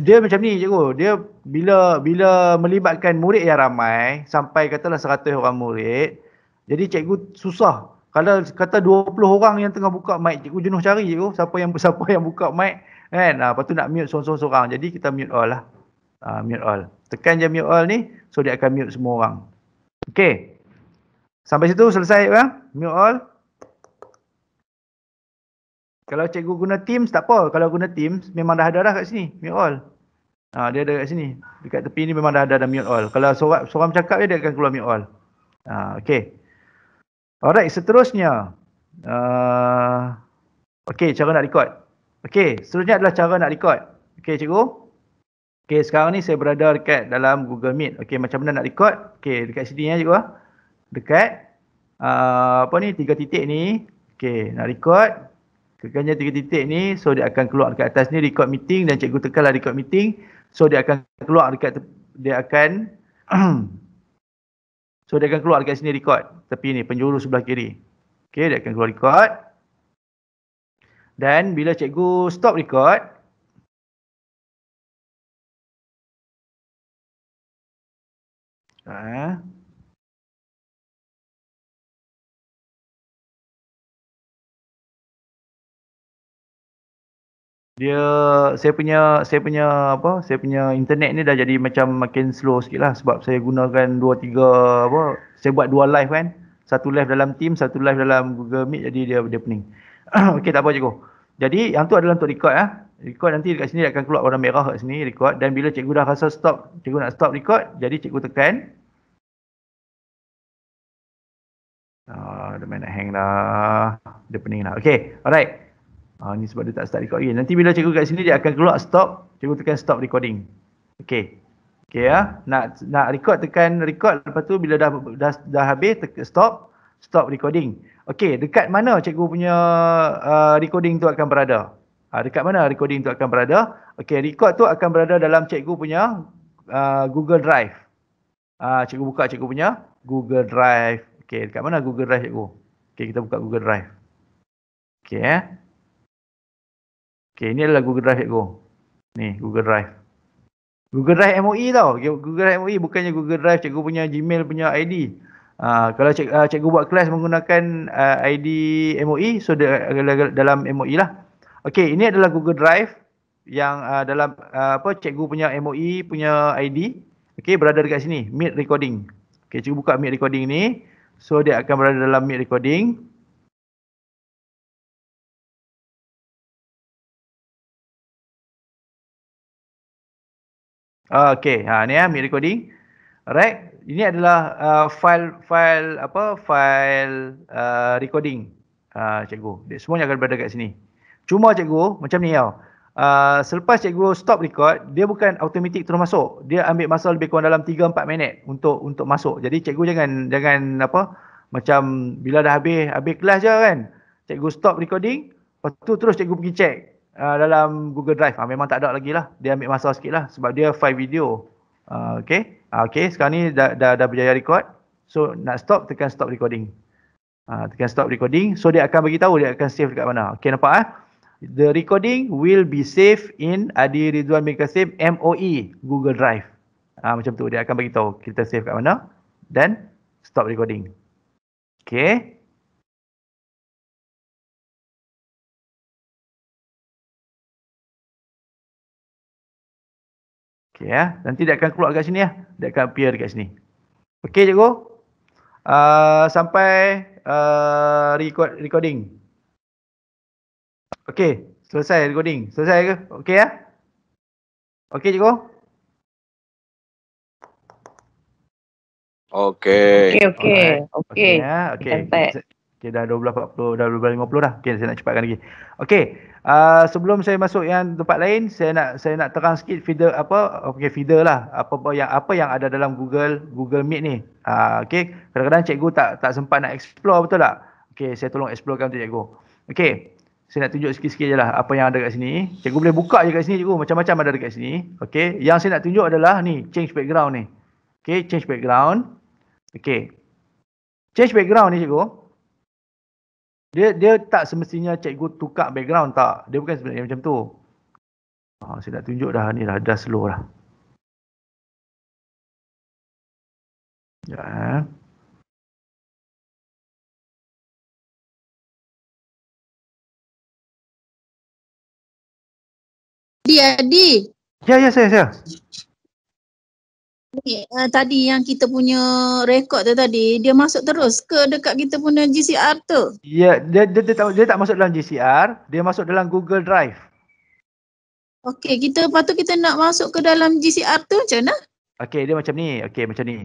Speaker 1: dia macam ni cikgu. Dia bila bila melibatkan murid yang ramai sampai katalah 100 orang murid. Jadi cikgu susah. Kalau kata 20 orang yang tengah buka mic cikgu jenuh cari cikgu. Siapa yang siapa yang buka mic kan. Ha, lepas tu nak mute seorang-seorang. Jadi kita mute all lah. Ha, mute all. Tekan je mute all ni so dia akan mute semua orang. Okay. Sampai situ selesai ya. Mute all kalau cikgu guna Teams tak apa. Kalau guna Teams memang dah ada dah kat sini. Mute all. Ha, dia ada kat sini. Dekat tepi ni memang dah ada dah mute all. Kalau sorang, sorang cakap dia akan keluar mute all. Ha, okay. Alright seterusnya. Uh, ha, okay cara nak record. Okay seterusnya adalah cara nak record. Okay cikgu. Okay sekarang ni saya berada dekat dalam Google Meet. Okay macam mana nak record. Okay dekat sini ya cikgu. Ah. Dekat. Uh, apa ni tiga titik ni. Okay nak record. Tekannya tiga titik ni, so dia akan keluar dekat atas ni record meeting dan cikgu lah record meeting. So dia akan keluar dekat, dia akan so dia akan keluar dekat sini record. Tepi ni, penjuru sebelah kiri. Okay, dia akan keluar record. Dan bila cikgu stop record,
Speaker 2: Haa. dia
Speaker 1: saya punya saya punya apa saya punya internet ni dah jadi macam makin slow sikit lah sebab saya gunakan dua tiga apa saya buat dua live kan satu live dalam team satu live dalam Google Meet jadi dia dia pening okey tak apa cikgu jadi yang tu adalah untuk record ah ha. record nanti dekat sini akan keluar warna merah kat sini record dan bila cikgu dah rasa stop cikgu nak stop record jadi cikgu tekan ah dah dia main nak hang dah dia pening dah okey alright Ah ni sebab dia tak start recording. Nanti bila cikgu kat sini dia akan keluar stop, cikgu tekan stop recording. Okey. Okey ya. Nak nak record tekan record lepas tu bila dah dah, dah habis tekan stop, stop recording. Okey, dekat mana cikgu punya uh, recording tu akan berada? Ah dekat mana recording tu akan berada? Okey, record tu akan berada dalam cikgu punya uh, Google Drive. Ah cikgu buka cikgu punya Google Drive. Okey, dekat mana Google Drive cikgu? Okey, kita buka Google Drive. Okey eh. Okay, ini adalah Google Drive aku. Ni, Google Drive. Google Drive MOE tau. Google Drive MOE bukannya Google Drive cikgu punya Gmail punya ID. Uh, ah, kalau cik, uh, cikgu buat kelas menggunakan uh, ah, ID MOE, so de- dalam MOE lah. Okay, ini adalah Google Drive yang uh, dalam uh, apa cikgu punya MOE punya ID. Okay, berada dekat sini. Meet Recording. Okay, cikgu buka Meet Recording ni. So, dia akan berada dalam Meet Recording. Okay, ha ni ya eh, mic recording. Alright, ini adalah uh, file file apa? File uh, recording. Uh, cikgu, semuanya akan berada kat sini. Cuma cikgu, macam ni tau. Uh, selepas cikgu stop record, dia bukan automatik terus masuk. Dia ambil masa lebih kurang dalam 3 4 minit untuk untuk masuk. Jadi cikgu jangan jangan apa macam bila dah habis habis kelas je kan. Cikgu stop recording, lepas tu terus cikgu pergi check. Ah, dalam Google Drive. Ha, memang tak ada lagi lah. Dia ambil masa sikit lah sebab dia file video. Uh, okay. Uh, okay. Sekarang ni dah, dah, dah berjaya record. So nak stop, tekan stop recording. Uh, tekan stop recording. So dia akan bagi tahu dia akan save dekat mana. Okay nampak eh. The recording will be saved in Adi Ridwan Mikasim MOE Google Drive. uh, macam tu dia akan bagi tahu kita save kat mana dan stop recording. Okay. Okey ya. Nanti dia akan keluar kat sini ya. Dia akan appear dekat sini. Okey cikgu. Uh, sampai uh, record recording. Okey, selesai recording. Selesai ke? Okey ya. Okey cikgu.
Speaker 2: Okey. Okey okey. Okey. Okey. Okay. Ya. Okay.
Speaker 1: Okay, dah 12.40, dah 12.50 dah. Okay, saya nak cepatkan lagi. Okay, uh, sebelum saya masuk yang tempat lain, saya nak saya nak terang sikit feeder apa, okay, feeder lah. Apa, apa yang apa yang ada dalam Google Google Meet ni. Uh, ah, okay, kadang-kadang cikgu tak tak sempat nak explore, betul tak? Okay, saya tolong explorekan untuk cikgu. Okay, saya nak tunjuk sikit-sikit je lah apa yang ada kat sini. Cikgu boleh buka je kat sini cikgu, macam-macam ada dekat sini. Okay, yang saya nak tunjuk adalah ni, change background ni. Okay, change background. Okay. Change background ni cikgu. Dia dia tak semestinya cikgu tukar background tak. Dia bukan sebenarnya macam tu.
Speaker 2: Ha, saya nak tunjuk dah ni lah. dah ada slow dah. Ya. Eh. Di, Ya, ya, saya, saya uh, tadi
Speaker 3: yang kita punya rekod tu tadi dia masuk terus ke dekat kita punya GCR tu?
Speaker 1: Ya, yeah, dia, dia, dia, tak, dia tak masuk dalam GCR, dia masuk dalam Google Drive.
Speaker 3: Okey, kita patut kita nak masuk ke dalam GCR tu macam mana?
Speaker 1: Okey, dia macam ni. Okey, macam ni.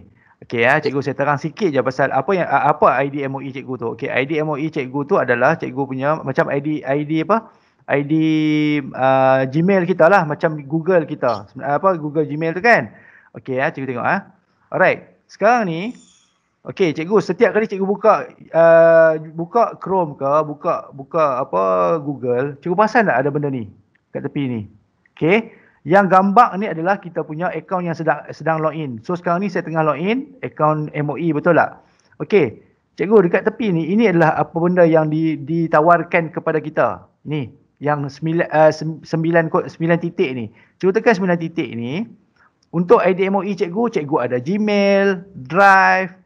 Speaker 1: Okey ya, cikgu saya terang sikit je pasal apa yang apa ID MOE cikgu tu. Okey, ID MOE cikgu tu adalah cikgu punya macam ID ID apa? ID uh, Gmail kita lah macam Google kita. Apa Google Gmail tu kan? Okey ya, ah, cikgu tengok ah. Ha. Alright. Sekarang ni okey cikgu setiap kali cikgu buka uh, buka Chrome ke, buka buka apa Google, cikgu pasal tak ada benda ni kat tepi ni. Okey. Yang gambar ni adalah kita punya akaun yang sedang sedang login. So sekarang ni saya tengah login akaun MOE betul tak? Okey. Cikgu dekat tepi ni ini adalah apa benda yang di, ditawarkan kepada kita. Ni yang 9 uh, 9 titik ni. Cikgu tekan 9 titik ni. Untuk IDMOE cikgu, cikgu ada Gmail, Drive,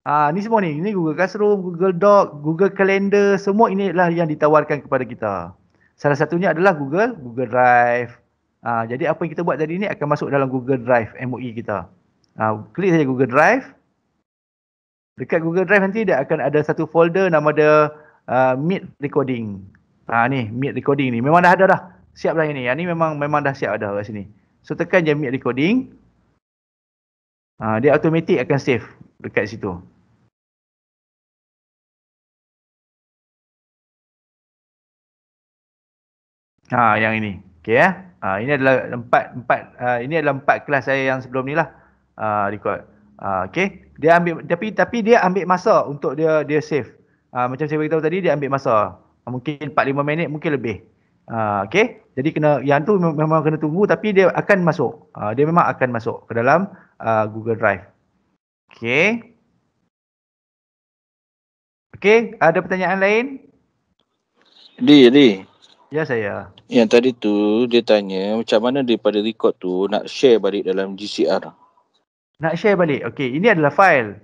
Speaker 1: Ah, ni semua ni. Ini Google Classroom, Google Doc, Google Calendar, semua ini adalah yang ditawarkan kepada kita. Salah satunya adalah Google, Google Drive. Ah, jadi apa yang kita buat tadi ni akan masuk dalam Google Drive MOE kita. Ah, klik saja Google Drive. Dekat Google Drive nanti dia akan ada satu folder nama dia uh, Meet Recording. Ah ni, Meet Recording ni memang dah ada dah. Siap dah ini. Yang ni memang memang dah siap dah kat sini. So tekan je mute recording. Uh, dia
Speaker 2: automatik akan save dekat situ.
Speaker 1: Ha yang ini. okay ya. Ha, ini adalah empat empat uh, ini adalah empat kelas saya yang sebelum ni lah uh, record. Uh, okay. Dia ambil tapi tapi dia ambil masa untuk dia dia save. Uh, macam saya beritahu tadi dia ambil masa. Uh, mungkin 4 5 minit mungkin lebih. Uh, ah, okay. Jadi kena yang tu memang kena tunggu tapi dia akan masuk. Uh, dia memang akan masuk ke dalam uh, Google Drive. Okay. Okay. Ada pertanyaan lain? Di, di. Ya saya.
Speaker 4: Yang tadi tu dia tanya macam mana daripada record tu nak share balik dalam GCR.
Speaker 1: Nak share balik. Okay. Ini adalah file.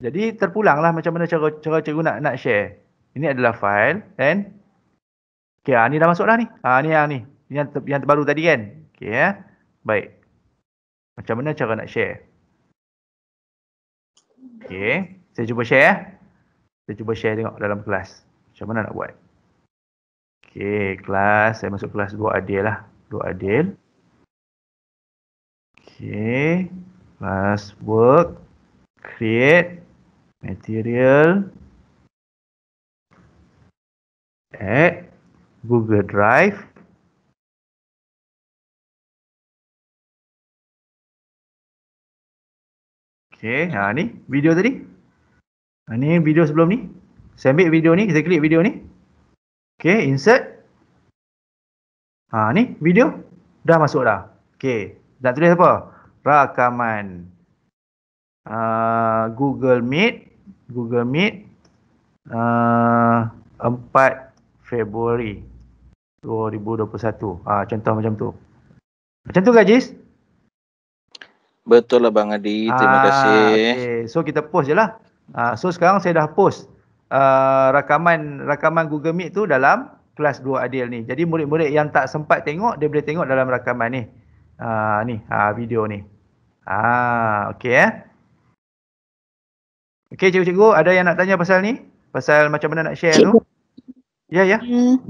Speaker 1: Jadi terpulang lah macam mana cara cara cikgu nak nak share. Ini adalah file. And Okey, ah, ni dah masuk dah ni. Ah, ni ah ni. yang, ter- yang terbaru tadi kan? Okey, eh? Baik. Macam mana cara nak share? Okey, saya cuba share. Eh? Saya cuba share tengok dalam kelas. Macam mana nak buat? Okey, kelas. Saya masuk kelas dua adil lah. Dua adil. Okey. Kelas work.
Speaker 2: Create. Material. Add. Google Drive.
Speaker 1: Okay, ha, ni video tadi. Ha, ni video sebelum ni. Saya ambil video ni, kita klik video ni. Okay, insert. Ha, ni video. Dah masuk dah. Okay, nak tulis apa? Rakaman. Uh, Google Meet. Google Meet. Uh, ha, 4 Februari. 2021. Ha, ah, contoh macam tu. Macam tu ke Ajis?
Speaker 4: Betul lah Bang Adi. Terima ha, kasih.
Speaker 1: Okay. So kita post je lah. Ha, so sekarang saya dah post uh, rakaman rakaman Google Meet tu dalam kelas 2 Adil ni. Jadi murid-murid yang tak sempat tengok, dia boleh tengok dalam rakaman ni. Ha, ni ha, video ni. Ha, okay eh. Okay cikgu-cikgu ada yang nak tanya pasal ni? Pasal macam mana nak share Cikgu.
Speaker 3: tu? Ya, ya. Hmm.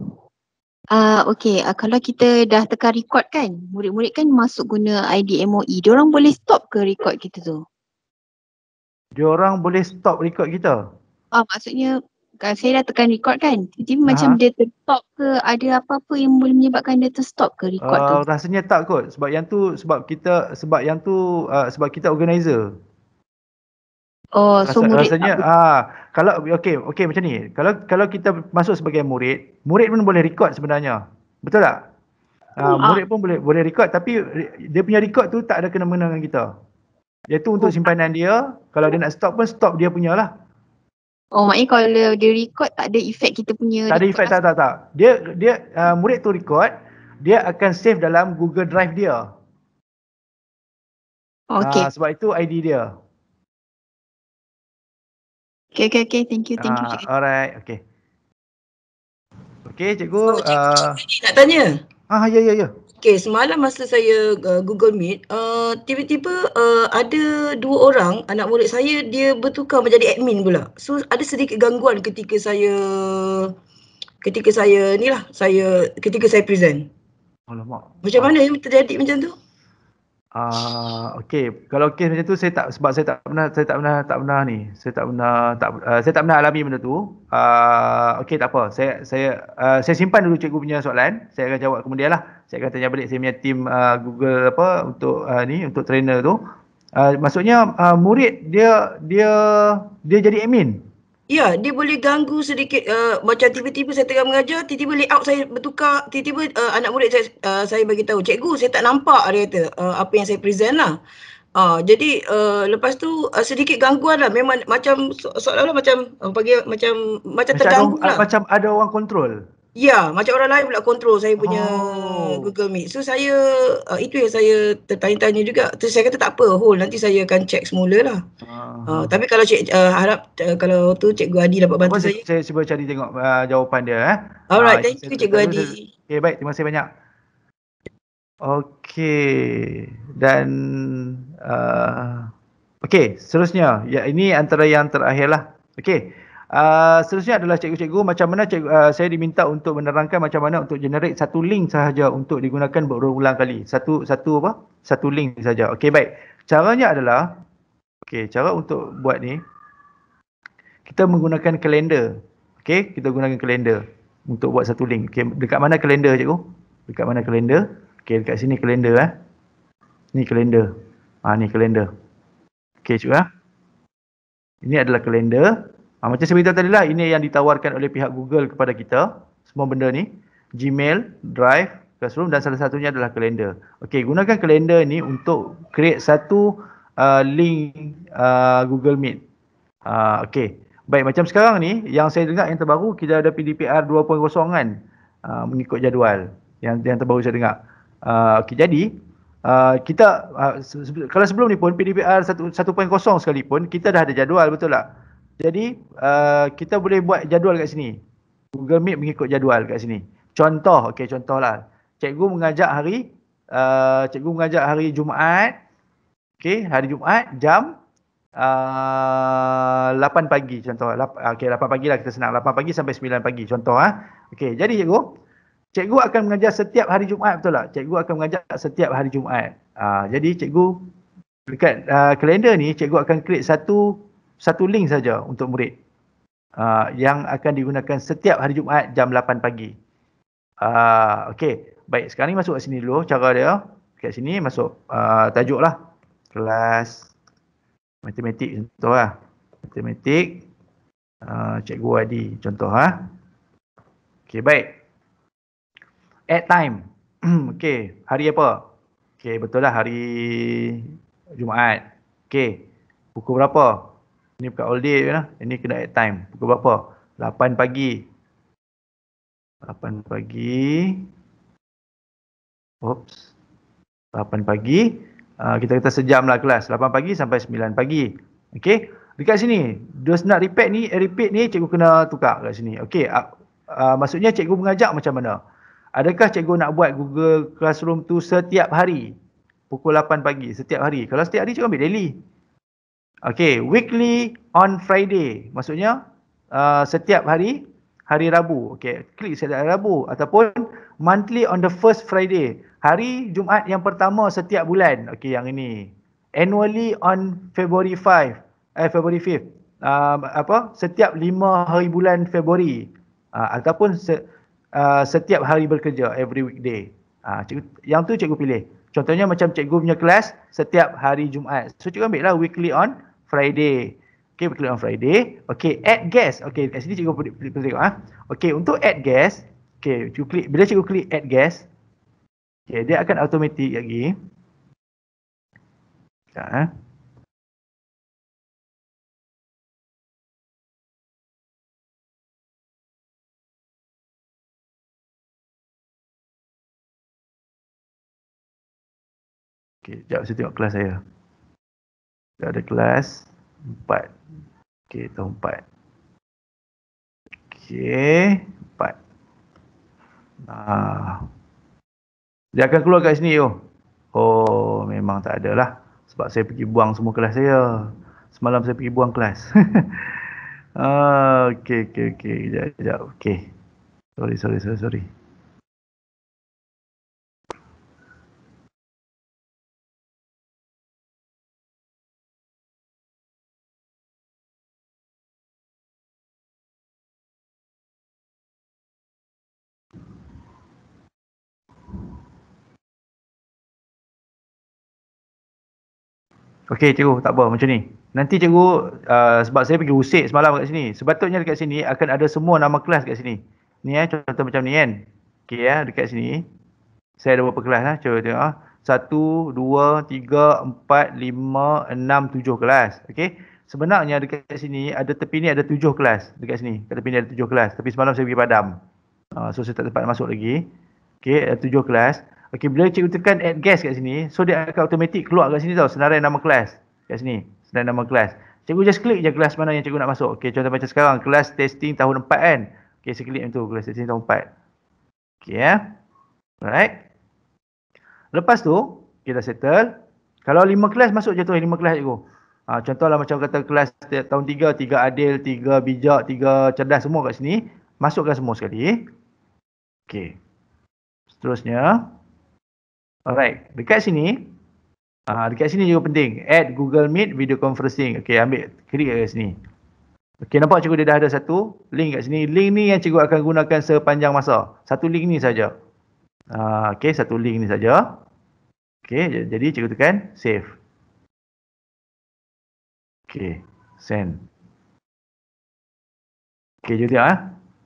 Speaker 3: Uh, ah, okay, uh, ah, kalau kita dah tekan record kan, murid-murid kan masuk guna ID MOE, diorang boleh stop ke record kita tu?
Speaker 1: Diorang boleh stop record kita?
Speaker 3: Ah, uh, maksudnya kalau ah, saya dah tekan record kan, jadi uh-huh. macam dia terstop ke ada apa-apa yang boleh menyebabkan dia terstop ke record uh,
Speaker 1: tu? Rasanya tak kot, sebab yang tu, sebab kita, sebab yang tu, uh, sebab kita organizer.
Speaker 2: Oh, so Rasa, murid rasanya tak
Speaker 1: ah kalau okey okey macam ni. Kalau kalau kita masuk sebagai murid, murid pun boleh record sebenarnya. Betul tak? Ah uh, murid pun boleh boleh record tapi dia punya record tu tak ada kena-mengena dengan kita. Iaitu untuk oh. simpanan dia, kalau dia nak stop pun stop dia punya lah.
Speaker 3: Oh maknanya kalau dia record tak ada efek kita punya. Tak
Speaker 1: ada efek lah. tak tak tak. Dia dia uh, murid tu record, dia akan save dalam Google Drive dia. Oh, okay. Uh, sebab itu ID dia.
Speaker 2: Okay, okay, okay. Thank you, thank uh, you. Ah, alright, okay.
Speaker 1: Okay, cikgu. Oh, cikgu uh, nak tanya? Ah, ya, ya, ya. Okay, semalam masa saya uh, Google Meet, uh, tiba-tiba uh, uh, ada dua orang,
Speaker 3: anak murid saya, dia bertukar menjadi admin pula. So, ada sedikit gangguan ketika saya, ketika saya, ni lah, saya, ketika saya present. Alamak. Macam mana yang ah. terjadi macam tu?
Speaker 1: Ah, okey. Kalau kes macam tu saya tak sebab saya tak pernah saya tak pernah tak pernah ni. Saya tak pernah tak uh, saya tak pernah alami benda tu. Ah, uh, okey tak apa. Saya saya uh, saya simpan dulu cikgu punya soalan. Saya akan jawab kemudian lah. Saya akan tanya balik saya punya tim uh, ah, Google apa untuk uh, ni untuk trainer tu. Uh, maksudnya uh, murid dia dia dia jadi admin.
Speaker 3: Ya, dia boleh ganggu sedikit uh, macam tiba-tiba saya tengah mengajar, tiba-tiba layout saya bertukar, tiba-tiba uh, anak murid saya uh, saya bagi tahu, "Cikgu, saya tak nampak area kata uh, apa yang saya present lah." Uh, jadi uh, lepas tu uh, sedikit gangguan lah memang macam seolah-olah so- so- so- macam uh, macam macam, macam terganggu lah.
Speaker 1: Macam ada orang kontrol.
Speaker 3: Ya, macam orang lain pula kontrol saya punya oh. Google Meet. So saya, uh, itu yang saya tertanya-tanya juga. Terus saya kata tak apa, hold nanti saya akan cek semula lah.
Speaker 1: Uh. Uh, tapi
Speaker 3: kalau cik, uh, harap uh, kalau tu Cikgu Adi dapat bantu saya.
Speaker 1: Saya cuba cari tengok uh, jawapan dia. Eh. Alright, uh, thank you Cikgu Adi. Okay, eh, baik. Terima kasih banyak. Okay. Dan, uh, okay, seterusnya. Ya, ini antara yang terakhir lah. Okay. Ah, seterusnya adalah cikgu-cikgu macam mana cikgu, uh, ah, saya diminta untuk menerangkan macam mana untuk generate satu link sahaja untuk digunakan berulang kali. Satu satu apa? Satu link sahaja. Okey baik. Caranya adalah okey cara untuk buat ni kita menggunakan kalender. Okey, kita gunakan kalender untuk buat satu link. Okey, dekat mana kalender cikgu? Dekat mana kalender? Okey, dekat sini kalender eh. Ni kalender. Ah ha, ni kalender. Okey cikgu ah. Ha? Ini adalah kalender. Ha, macam saya beritahu tadi lah, ini yang ditawarkan oleh pihak Google kepada kita. Semua benda ni. Gmail, Drive, Classroom dan salah satunya adalah kalender. Okey, gunakan kalender ni untuk create satu uh, link uh, Google Meet. Uh, Okey, baik macam sekarang ni, yang saya dengar yang terbaru, kita ada PDPR 2.0 kan? Uh, mengikut jadual yang, yang terbaru saya dengar. Uh, Okey, jadi Uh, kita uh, se- se- kalau sebelum ni pun PDPR 1.0 sekalipun kita dah ada jadual betul tak? Jadi uh, kita boleh buat jadual kat sini. Google Meet mengikut jadual kat sini. Contoh, okey contohlah. Cikgu mengajak hari uh, cikgu mengajak hari Jumaat. Okey, hari Jumaat jam uh, 8 pagi contoh. Ah, okey, 8 pagi lah kita senang. 8 pagi sampai 9 pagi contoh ah. Okey, jadi cikgu Cikgu akan mengajar setiap hari Jumaat betul tak? Cikgu akan mengajar setiap hari Jumaat. Uh, jadi cikgu dekat uh, kalender ni cikgu akan create satu satu link saja untuk murid uh, yang akan digunakan setiap hari Jumaat jam 8 pagi. Uh, ah, okay, baik sekarang ni masuk kat sini dulu cara dia. Kat sini masuk uh, tajuk lah. Kelas matematik contoh lah. Matematik uh, cikgu Adi contoh lah. Okay, baik. At time. Okey. hari apa? Okey. betul lah hari Jumaat. Okey. pukul berapa? Ini bukan all day lah. Ini kena add time. Pukul berapa? 8 pagi. 8 pagi. Oops. 8 pagi. Uh, kita kata sejam lah kelas. 8 pagi sampai 9 pagi. Okay. Dekat sini. Dos nak repeat ni, eh, repeat ni cikgu kena tukar kat sini. Okay. Uh, ah, uh, ah, maksudnya cikgu mengajak macam mana? Adakah cikgu nak buat Google Classroom tu setiap hari? Pukul 8 pagi setiap hari. Kalau setiap hari cikgu ambil daily. Okay, weekly on Friday. Maksudnya uh, setiap hari hari Rabu. Okay, klik setiap hari Rabu ataupun monthly on the first Friday. Hari Jumaat yang pertama setiap bulan. Okay, yang ini. Annually on February 5. Eh, February 5. Uh, apa? Setiap lima hari bulan Februari. Uh, ataupun se, uh, setiap hari bekerja. Every weekday. Uh, cikgu, yang tu cikgu pilih. Contohnya macam cikgu punya kelas setiap hari Jumaat. So cikgu ambil lah weekly on Friday. Okay, berkelip on Friday. Okay, add guest. Okay, kat sini cikgu boleh tengok. Ah. Okay, untuk add guest. Okay, cikgu klik. Bila cikgu klik add guest. Okay, dia akan automatik lagi. Sekejap, ha.
Speaker 2: Okay, sekejap saya tengok kelas saya kita ada kelas 4. Okey, tahun 4. Okey,
Speaker 1: 4. Ah. Dia akan keluar kat sini yo. Oh, memang tak ada lah. Sebab saya pergi buang semua kelas saya. Semalam saya pergi buang kelas. ah, okey, okey, okey. Jap, jap. Okey. Sorry, sorry, sorry, sorry. Okey cikgu tak apa macam ni. Nanti cikgu uh, sebab saya pergi usik semalam kat sini. Sepatutnya dekat sini akan ada semua nama kelas kat sini. Ni eh contoh macam ni kan. Okey eh dekat sini. Saya ada berapa kelas lah. Cuba tengok. Ah. Satu, dua, tiga, empat, lima, enam, tujuh kelas. Okey. Sebenarnya dekat sini ada tepi ni ada tujuh kelas. Dekat sini. Dekat tepi ni ada tujuh kelas. Tapi semalam saya pergi padam. Uh, ah, so saya tak dapat masuk lagi. Okey ada tujuh kelas. Okay, bila cikgu tekan add gas kat sini, so dia akan automatik keluar kat sini tau senarai nama kelas. Kat sini, senarai nama kelas. Cikgu just klik. je kelas mana yang cikgu nak masuk. Okay, contoh macam sekarang kelas testing tahun 4 kan. Okay, saya klik yang tu kelas testing tahun 4. Okay, ya. Alright. Lepas tu, kita settle. Kalau lima kelas masuk je tu, 5 kelas cikgu. Ha, contohlah macam kata kelas tahun 3, 3 adil, 3 bijak, 3 cerdas semua kat sini. Masukkan semua sekali. Okay. Seterusnya. Seterusnya. Alright, dekat sini uh, dekat sini juga penting. Add Google Meet video conferencing. Okay, ambil klik kat sini. Okay, nampak cikgu dia dah ada satu link kat sini. Link ni yang cikgu akan gunakan sepanjang masa. Satu link ni saja. Uh, ah, okay, satu link ni saja. Okay, jadi cikgu tekan save. Okay, send. Okay, jadi ah.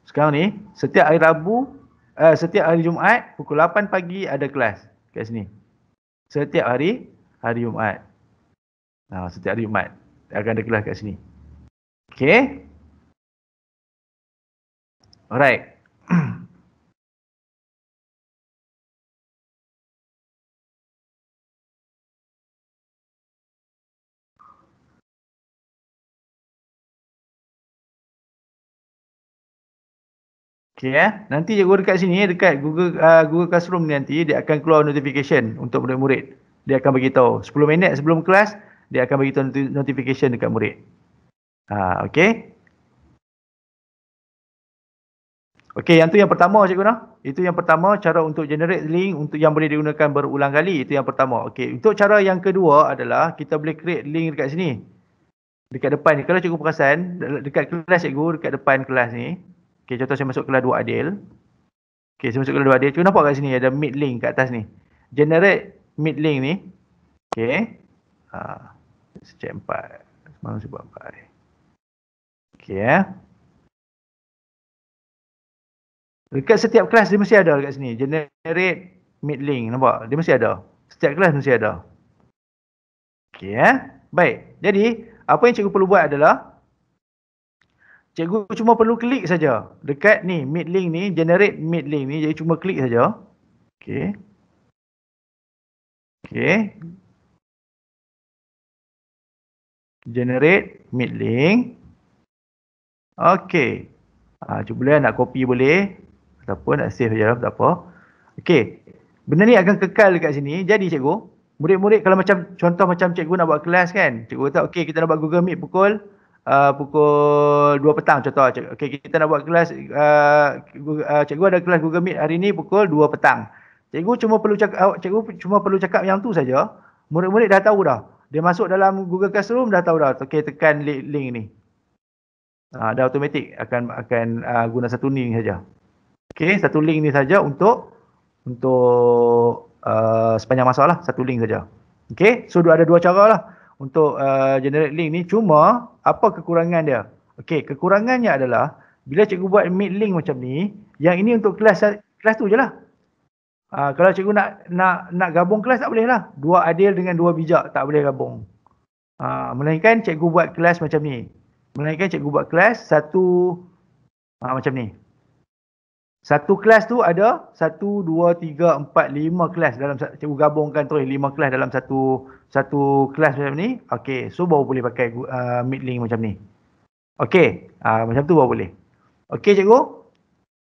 Speaker 1: Sekarang ni, setiap hari Rabu, uh, setiap hari Jumaat pukul 8 pagi ada kelas kat sini. Setiap hari hari umat. Nah setiap hari Jumaat akan ada kelas kat sini. Okay.
Speaker 2: Alright.
Speaker 1: Okay, eh? nanti cikgu dekat sini eh, dekat Google uh, Google Classroom ni nanti dia akan keluar notification untuk murid-murid. Dia akan bagi tahu 10 minit sebelum kelas dia akan bagi tahu notification dekat murid. Ha, okay. Okay, yang tu yang pertama cikgu nak. Itu yang pertama cara untuk generate link untuk yang boleh digunakan berulang kali. Itu yang pertama. Okay, untuk cara yang kedua adalah kita boleh create link dekat sini. Dekat depan ni. Kalau cikgu perasan, dekat kelas cikgu, dekat depan kelas ni. Okay, contoh saya masuk kelas 2 adil. Okay, saya masuk kelas 2 adil. Cuma nampak kat sini ada mid link kat atas ni. Generate mid link ni. Okay. Ha. Uh, check 4.
Speaker 2: Semalam saya buat 4. Okay. Okay. Eh.
Speaker 1: Dekat setiap kelas dia mesti ada dekat sini. Generate mid link. Nampak? Dia mesti ada. Setiap kelas mesti ada. Okay. ya. Baik. Jadi, apa yang cikgu perlu buat adalah Cikgu cuma perlu klik saja dekat ni meet link ni generate meet link ni jadi cuma klik saja. Okey. Okey. Generate meet link. Okey. Ah cuba boleh nak copy boleh ataupun nak save sajalah tak apa. Okey. Benda ni akan kekal dekat sini. Jadi cikgu, murid-murid kalau macam contoh macam cikgu nak buat kelas kan. Cikgu kata okey kita nak buat Google Meet pukul uh, pukul 2 petang contoh okey kita nak buat kelas uh, uh, cikgu ada kelas Google Meet hari ni pukul 2 petang cikgu cuma perlu cakap uh, cikgu cuma perlu cakap yang tu saja murid-murid dah tahu dah dia masuk dalam Google Classroom dah tahu dah okey tekan link, link ni uh, dah automatik akan akan uh, guna satu link saja okey satu link ni saja untuk untuk uh, sepanjang masa lah. satu link saja okey so ada dua cara lah untuk uh, generate link ni cuma apa kekurangan dia? Okey, kekurangannya adalah bila cikgu buat mid link macam ni, yang ini untuk kelas kelas tu jelah. lah. uh, kalau cikgu nak nak nak gabung kelas tak boleh lah. Dua adil dengan dua bijak tak boleh gabung. uh, melainkan cikgu buat kelas macam ni. Melainkan cikgu buat kelas satu uh, macam ni satu kelas tu ada satu, dua, tiga, empat, lima kelas dalam satu, gabungkan terus lima kelas dalam satu satu kelas macam ni. Okay, so baru boleh pakai uh, meet link macam ni. Okay, uh, macam tu baru boleh. Okay cikgu,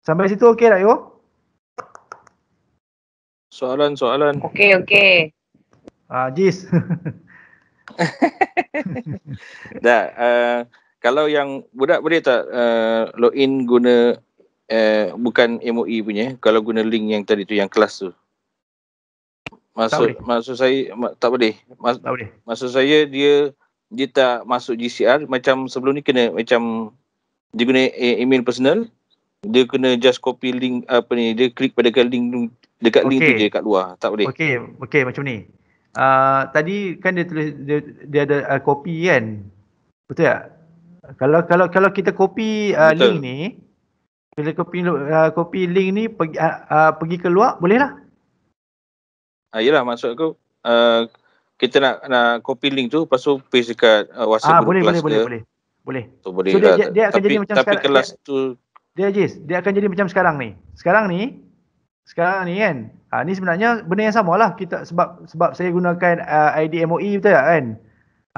Speaker 1: sampai situ okay tak cikgu?
Speaker 4: Soalan, soalan. Okay,
Speaker 2: okay.
Speaker 1: Uh, ah, Jis.
Speaker 4: Dah, uh, kalau yang budak boleh tak uh, login guna Eh, bukan MOE punya eh. kalau guna link yang tadi tu yang kelas tu. Maksud maksud saya ma- tak boleh. Mas- tak boleh. Maksud saya dia dia tak masuk GCR macam sebelum ni kena macam dia guna e, email personal dia kena just copy link apa ni dia klik pada link dekat link tu je kat luar tak boleh. Okey
Speaker 1: okey macam ni. Uh, tadi kan dia tulis dia, dia ada uh, copy kan. Betul tak? Kalau kalau kalau kita copy uh, link ni, bila copy, uh, copy link ni pergi, uh, uh, pergi keluar boleh lah.
Speaker 4: Uh, ah, yelah maksud aku uh, kita nak nak copy link tu lepas tu paste dekat uh, WhatsApp ah, boleh, boleh, boleh, boleh,
Speaker 1: boleh. So, boleh. dia, lah. dia, dia, akan tapi, jadi macam tapi sekarang. kelas tu. Dia, dia, dia akan jadi macam sekarang ni. Sekarang ni, sekarang ni kan. Ha, ni sebenarnya benda yang sama lah kita, sebab, sebab saya gunakan uh, ID MOE betul tak kan.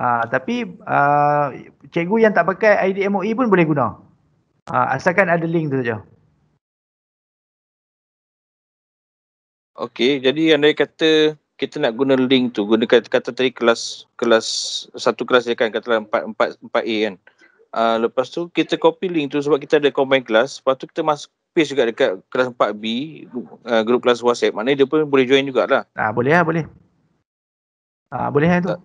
Speaker 1: Ha, tapi uh, cikgu yang tak pakai ID MOE pun boleh guna. Uh, asalkan ada link tu saja.
Speaker 4: Okey, jadi andai kata kita nak guna link tu, guna kata, kata tadi kelas kelas satu kelas dia kan katalah 4 4 4A kan. Uh, lepas tu kita copy link tu sebab kita ada combine kelas, lepas tu kita masuk paste juga dekat kelas 4B uh, ah, grup kelas WhatsApp. Maknanya dia pun boleh join jugaklah.
Speaker 1: Ah uh, boleh ah boleh. Ah uh, boleh kan tu. Tak,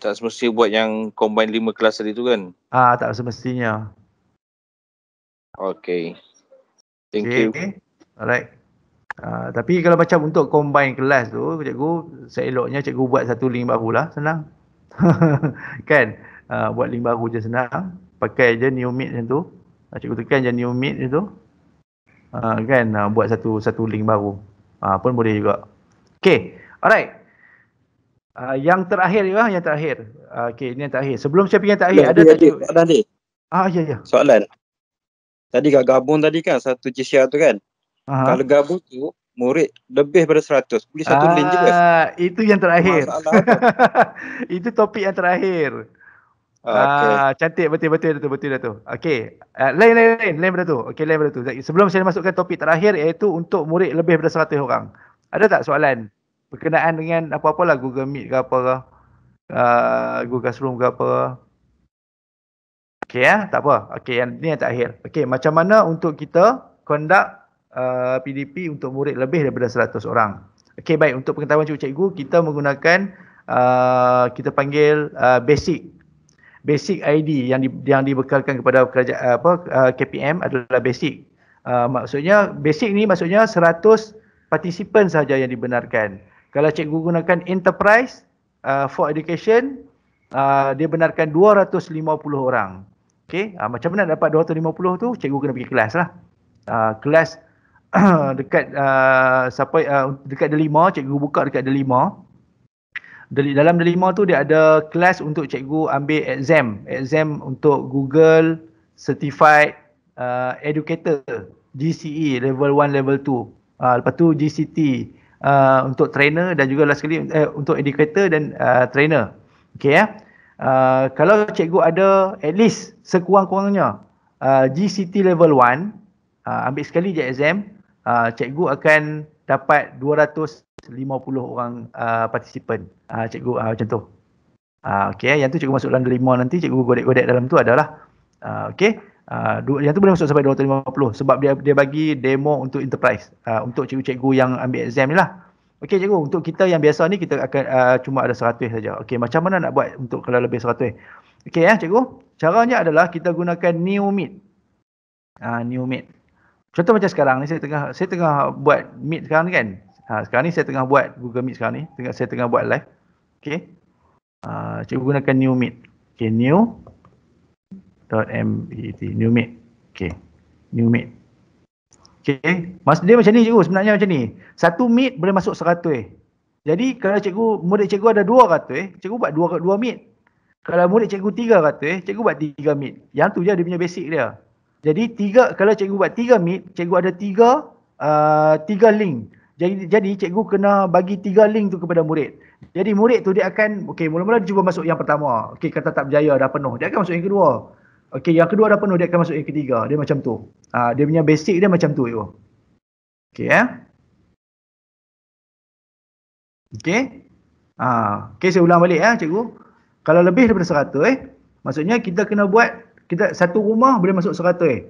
Speaker 4: tak semestinya buat yang combine lima kelas tadi tu kan.
Speaker 1: Ah uh, tak semestinya. Okay. Thank okay, you. Okay. Alright. Uh, tapi kalau macam untuk combine kelas tu, cikgu, seeloknya cikgu buat satu link baru lah. Senang. kan? Uh, buat link baru je senang. Pakai je new meet macam tu. Ah, cikgu tekan je new meet macam tu. Uh, kan? Uh, buat satu satu link baru. Uh, pun boleh juga. Okay. Alright. Uh, yang terakhir ya, yang terakhir. Uh, okay, ini yang terakhir. Sebelum saya pergi yang terakhir, ada ya, tak? Ada, ada. Ah, ya, ya. ya, ya.
Speaker 3: Soalan tadi
Speaker 1: kalau gabung tadi
Speaker 4: kan satu GCR tu kan. Aha. Kalau gabung tu murid lebih daripada 100 boleh satu ah, je.
Speaker 1: itu yang terakhir. itu topik yang terakhir.
Speaker 2: Ah, okay. Ah,
Speaker 1: cantik betul-betul betul betul tu. Okey. Uh, lain lain lain lain benda tu. Okey lain benda tu. Sebelum saya masukkan topik terakhir iaitu untuk murid lebih daripada 100 orang. Ada tak soalan berkenaan dengan apa-apalah Google Meet ke apa ke? Uh, Google Classroom ke apa ke? Okey ya, tak apa. Okey yang ni yang terakhir. Okey, macam mana untuk kita conduct uh, PDP untuk murid lebih daripada 100 orang? Okey, baik. Untuk pengetahuan cikgu-cikgu, kita menggunakan uh, kita panggil uh, basic basic ID yang di, yang dibekalkan kepada kerajaan uh, apa uh, KPM adalah basic. Uh, maksudnya basic ni maksudnya 100 participant saja yang dibenarkan. Kalau cikgu gunakan enterprise uh, for education Uh, dia benarkan 250 orang Okay, uh, ah, macam mana nak dapat 250 tu? Cikgu kena pergi kelas lah. Uh, kelas dekat uh, ah, sampai uh, dekat delima, cikgu buka dekat delima. Dari dalam delima tu dia ada kelas untuk cikgu ambil exam, exam untuk Google Certified uh, Educator GCE level 1 level 2. Uh, lepas tu GCT uh, untuk trainer dan juga last kali uh, eh, untuk educator dan uh, trainer. Okey ya. Eh? Uh, kalau cikgu ada at least sekurang-kurangnya uh, GCT level 1 uh, ambil sekali je exam uh, cikgu akan dapat 250 orang uh, participant uh, cikgu uh, macam tu uh, okay, yang tu cikgu masuk dalam lima nanti cikgu godek-godek dalam tu adalah uh, okay. Uh, yang tu boleh masuk sampai 250 sebab dia dia bagi demo untuk enterprise uh, untuk cikgu-cikgu yang ambil exam ni lah. Okey cikgu, untuk kita yang biasa ni kita akan uh, cuma ada 100 saja. Okey, macam mana nak buat untuk kalau lebih 100? Okey ya, cikgu. Caranya adalah kita gunakan new meet. Ah uh, new meet. Contoh macam sekarang ni saya tengah saya tengah buat meet sekarang ni kan. Ha, sekarang ni saya tengah buat Google Meet sekarang ni. Tengah saya tengah buat live. Okey. Ah uh, cikgu gunakan new meet. Okey, new .meet. E new meet. Okey. New meet. Okay. Maksud dia macam ni cikgu sebenarnya macam ni. Satu mid boleh masuk 100. Eh. Jadi kalau cikgu murid cikgu ada dua 200 eh, cikgu buat 2 dua mid. Kalau murid cikgu 300 eh, cikgu buat tiga mid. Yang tu je dia punya basic dia. Jadi tiga kalau cikgu buat tiga mid, cikgu ada tiga a uh, 3 link. Jadi jadi cikgu kena bagi tiga link tu kepada murid. Jadi murid tu dia akan okay. mula-mula dia cuba masuk yang pertama. Okay, kata tak berjaya dah penuh. Dia akan masuk yang kedua. Okey, yang kedua ada penuh dia akan masuk yang ketiga. Dia macam tu. Ha, dia punya basic dia macam tu yo. Okey ya. Eh? Okey. Ha, okey saya ulang balik ya, eh, cikgu. Kalau lebih daripada 100 eh, maksudnya kita kena buat kita satu rumah boleh masuk 100 eh.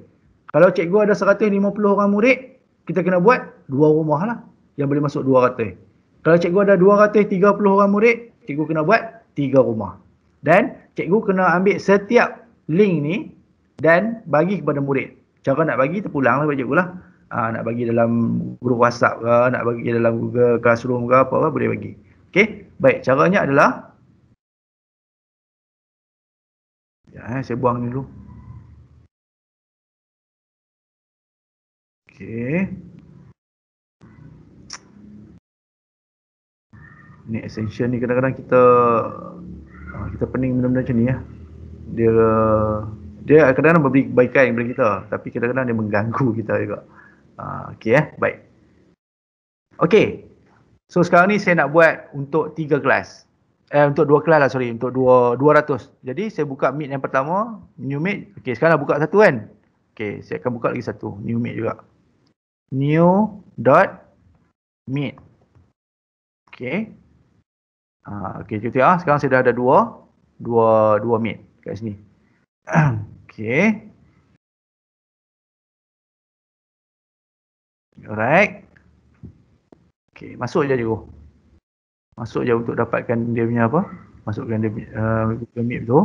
Speaker 1: Kalau cikgu ada 150 orang murid, kita kena buat dua rumah lah yang boleh masuk 200 eh. Kalau cikgu ada 230 orang murid, cikgu kena buat tiga rumah. Dan cikgu kena ambil setiap link ni dan bagi kepada murid. Cara nak bagi terpulang lah cikgu lah. Aa, ah, nak bagi dalam grup WhatsApp ke, nak bagi dalam Google Classroom ke apa ke boleh bagi. Okey, baik caranya adalah
Speaker 2: Ya, eh, saya buang ni dulu.
Speaker 1: Okey. Ni essential ni kadang-kadang kita ah, kita pening benda-benda macam ni ya dia dia kadang-kadang memberi kebaikan yang kepada kita tapi kadang-kadang dia mengganggu kita juga. Ah okey eh baik. Okey. So sekarang ni saya nak buat untuk tiga kelas. Eh untuk dua kelas lah sorry untuk dua dua ratus. Jadi saya buka mid yang pertama new mid. Okey sekarang dah buka satu kan. Okey saya akan buka lagi satu new mid juga. New dot mid. Okey. Ah, okey, cuti ah. Sekarang saya dah ada dua, dua, dua mid kat sini. Okay. Alright. Okay, masuk je dulu. Masuk je untuk dapatkan dia punya apa? Masukkan dia uh, Google Meet tu.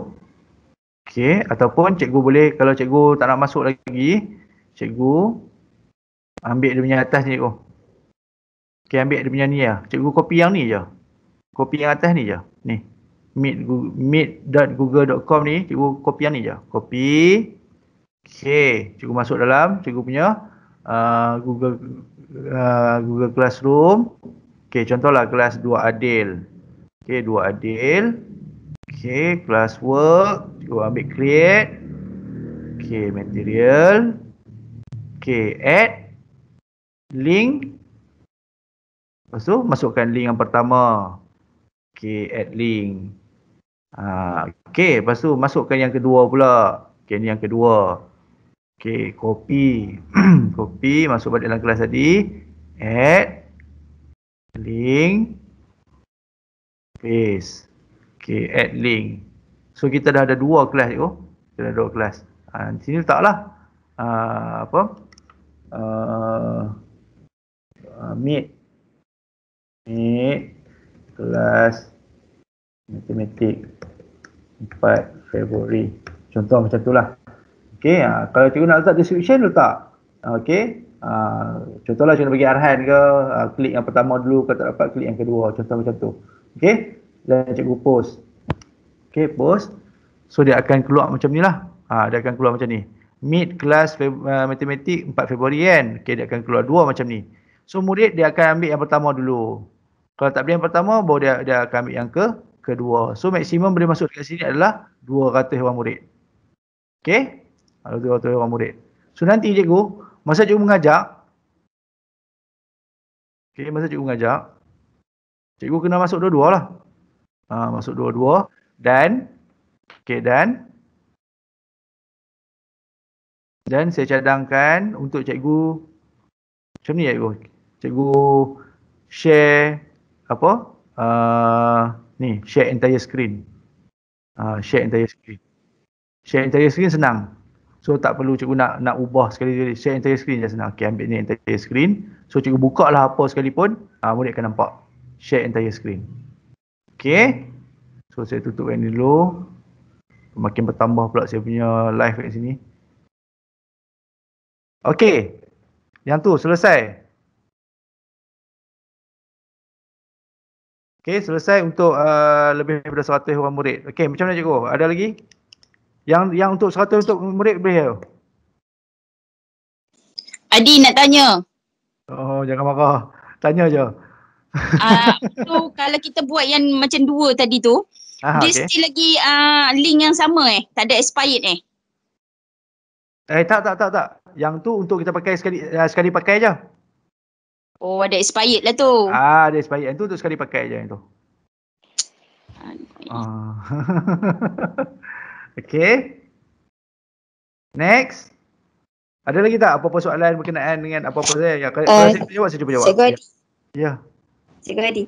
Speaker 1: Okay, ataupun cikgu boleh, kalau cikgu tak nak masuk lagi, cikgu ambil dia punya atas ni cikgu. Okay, ambil dia punya ni lah. Cikgu kopi yang ni je. kopi yang atas ni je. Ni meet.google.com ni cikgu copy ni je copy okey cikgu masuk dalam cikgu punya uh, Google uh, Google Classroom okey contohlah kelas dua adil okey dua adil okey kelas work cikgu ambil create okey material okey add link lepas tu masukkan link yang pertama okey add link Ha, ah, okay, lepas tu masukkan yang kedua pula. Okay, ni yang kedua. Okay, copy. copy, masuk balik dalam kelas tadi. Add. Link. Paste. Okay, add link. So, kita dah ada dua kelas tu. Oh. Kita dah ada dua kelas. Ha, ah, di sini letaklah. Ha, ah, apa? Uh, uh, meet. Meet. Kelas matematik 4 Februari. Contoh macam tu itulah. Okey, ah, kalau cikgu nak letak description letak. Okay. Uh, lah, cikgu bagi arahan ke uh, klik yang pertama dulu kalau tak dapat klik yang kedua contoh macam tu. Okay. Dan cikgu post. Okay, post. So dia akan keluar macam ni lah. uh, dia akan keluar macam ni. Mid class uh, matematik 4 Februari kan. Okey, dia akan keluar dua macam ni. So murid dia akan ambil yang pertama dulu. Kalau tak boleh yang pertama, baru dia dia akan ambil yang ke kedua. So maksimum boleh masuk dekat sini adalah 200 orang murid. Okey? Ada 200 orang murid. So nanti cikgu, masa cikgu mengajar okay? masa cikgu mengajar cikgu kena masuk dua-dua lah. Ha, masuk dua-dua dan okay? dan dan saya cadangkan untuk cikgu macam ni cikgu. Cikgu share apa? Uh, ni share entire screen uh, share entire screen share entire screen senang so tak perlu cikgu nak nak ubah sekali lagi share entire screen je senang okey ambil ni entire screen so cikgu buka lah apa sekalipun uh, murid akan nampak share entire screen okey so saya tutup yang dulu makin bertambah pula saya punya live kat sini okey yang tu selesai Okay, selesai untuk uh, lebih daripada 100 orang murid. Okay, macam mana cikgu? Ada lagi? Yang yang untuk 100 untuk murid boleh ya?
Speaker 2: Adi nak tanya.
Speaker 1: Oh, jangan marah. Tanya je. uh,
Speaker 3: so kalau kita buat yang macam dua tadi tu,
Speaker 1: Aha, dia okay. still
Speaker 3: lagi uh, link yang sama eh? Tak ada expired eh?
Speaker 1: Eh, tak tak tak tak. Yang tu untuk kita pakai sekali uh, sekali pakai je.
Speaker 3: Oh ada expired lah tu.
Speaker 1: Ah ada expired yang tu tu sekali pakai je yang tu. Ah. okay. Next. Ada lagi tak apa-apa soalan berkenaan dengan apa-apa saya? Ya, kalau uh, eh, saya jawab, saya jawab. Cikgu Hadi. Ya. Cikgu di.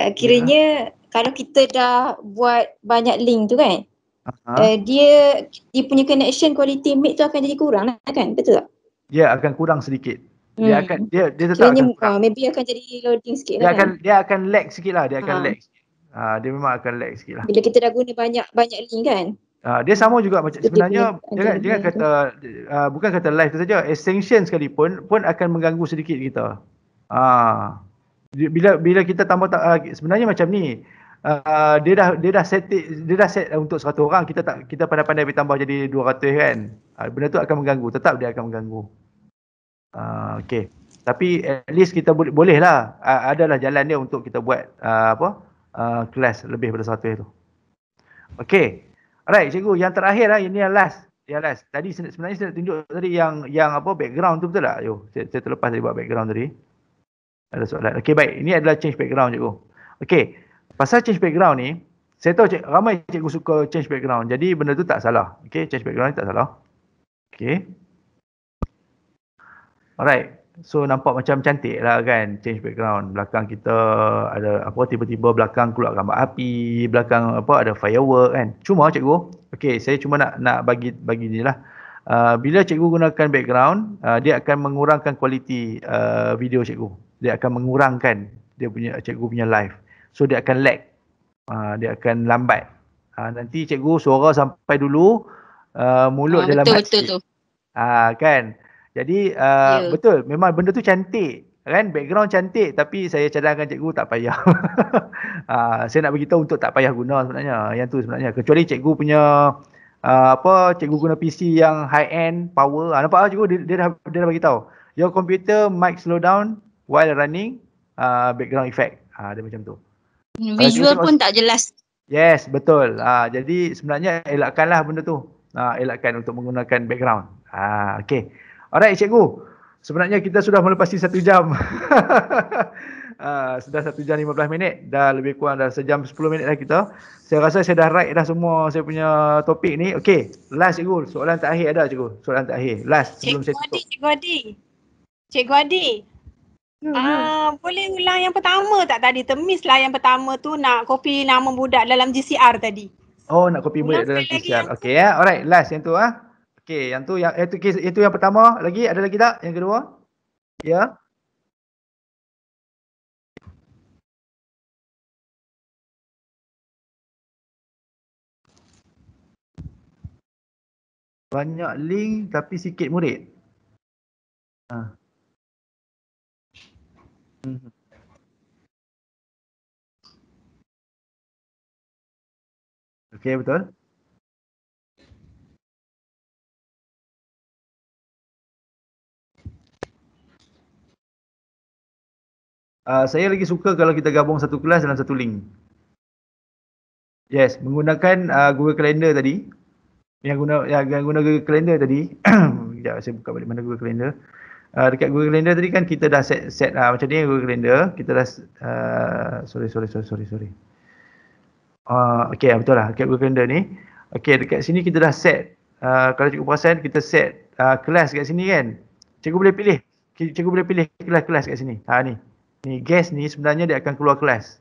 Speaker 3: Uh, eh, kiranya ya. kalau kita dah buat banyak link tu kan, uh uh, dia, dia punya connection quality mic tu akan jadi kurang lah kan? Betul tak?
Speaker 1: Ya, akan kurang sedikit hmm. dia akan dia dia tetap Kiranya, akan
Speaker 3: uh, maybe akan jadi loading sikit dia lah akan kan?
Speaker 1: dia akan lag sikit lah dia akan ha. lag uh, dia memang akan lag sikit lah bila
Speaker 3: kita dah guna banyak banyak link kan
Speaker 1: Uh, dia sama juga macam sebenarnya jangan jangan kata uh, bukan kata live tu saja extension sekalipun pun akan mengganggu sedikit kita. Uh, bila bila kita tambah uh, sebenarnya macam ni uh, dia dah dia dah set dia dah set untuk 100 orang kita tak kita pandai-pandai tambah jadi 200 kan. Uh, benda tu akan mengganggu tetap dia akan mengganggu. Ah, okay. Tapi at least kita boleh bolehlah. Uh, adalah jalan dia untuk kita buat uh, apa? Uh, kelas lebih daripada satu itu. Okay, Alright, cikgu, yang terakhir lah, ini yang last. ya last. Tadi sebenarnya saya tunjuk tadi yang yang apa background tu betul tak? Yo, saya, saya terlepas tadi buat background tadi. Ada soalan. Okey, baik. Ini adalah change background, cikgu. Okey. Pasal change background ni, saya tahu cik, ramai cikgu suka change background. Jadi benda tu tak salah. Okey, change background ni tak salah. Okey. Alright. So nampak macam cantik lah kan change background. Belakang kita ada apa tiba-tiba belakang keluar gambar api, belakang apa ada firework kan. Cuma cikgu, okay saya cuma nak nak bagi bagi ni lah. Uh, bila cikgu gunakan background, uh, dia akan mengurangkan kualiti uh, video cikgu. Dia akan mengurangkan dia punya cikgu punya live. So dia akan lag. Uh, dia akan lambat. Uh, nanti cikgu suara sampai dulu, uh, mulut ha, dalam betul, hati. Betul, betul. Uh, kan? Jadi uh, yeah. betul memang benda tu cantik kan background cantik tapi saya cadangkan cikgu tak payah. uh, saya nak bagi tahu untuk tak payah guna sebenarnya yang tu sebenarnya kecuali cikgu punya uh, apa cikgu guna PC yang high end power. Uh, nampak cikgu dia, dia dah dia dah bagi tahu. Your computer mic slow down while running uh, background effect. Ah uh, dia macam tu.
Speaker 2: Hmm, visual pun tak jelas.
Speaker 1: Yes, betul. Uh, jadi sebenarnya elakkanlah benda tu. Uh, elakkan untuk menggunakan background. Ah uh, okey. Alright cikgu. Sebenarnya kita sudah melepasi satu jam. uh, sudah satu jam lima belas minit. Dah lebih kurang dah sejam sepuluh minit dah kita. Saya rasa saya dah write dah semua saya punya topik ni. Okay. Last cikgu. Soalan tak akhir ada cikgu. Soalan tak akhir, Last. Cikgu sebelum saya tutup. Adi,
Speaker 2: cikgu Adi.
Speaker 3: Cikgu Adi. Hmm. Uh, boleh ulang yang pertama tak tadi? temis lah yang pertama tu nak kopi nama budak dalam GCR tadi.
Speaker 1: Oh nak kopi budak dalam GCR. Okay ya. Yeah. Alright. Last yang tu ah. Huh? Okey, yang tu yang itu eh, case eh, itu yang pertama. Lagi ada lagi tak? Yang kedua? Ya. Yeah.
Speaker 2: Banyak link tapi sikit murid. Ha. Mhm. Okey betul.
Speaker 1: Ah, saya lagi suka kalau kita gabung satu kelas dalam satu link. Yes, menggunakan uh, Google Calendar tadi. Yang guna yang, guna Google Calendar tadi. Sekejap, saya buka balik mana Google Calendar. Uh, dekat Google Calendar tadi kan kita dah set set uh, macam ni ya, Google Calendar. Kita dah uh, sorry sorry sorry sorry sorry. Uh, okay, betul lah. Okay, Google Calendar ni. Okay, dekat sini kita dah set. Uh, kalau cikgu perasan, kita set uh, kelas kat sini kan. Cikgu boleh pilih. Cikgu boleh pilih kelas-kelas kat sini. Ha, ni ni gas ni sebenarnya dia akan keluar kelas.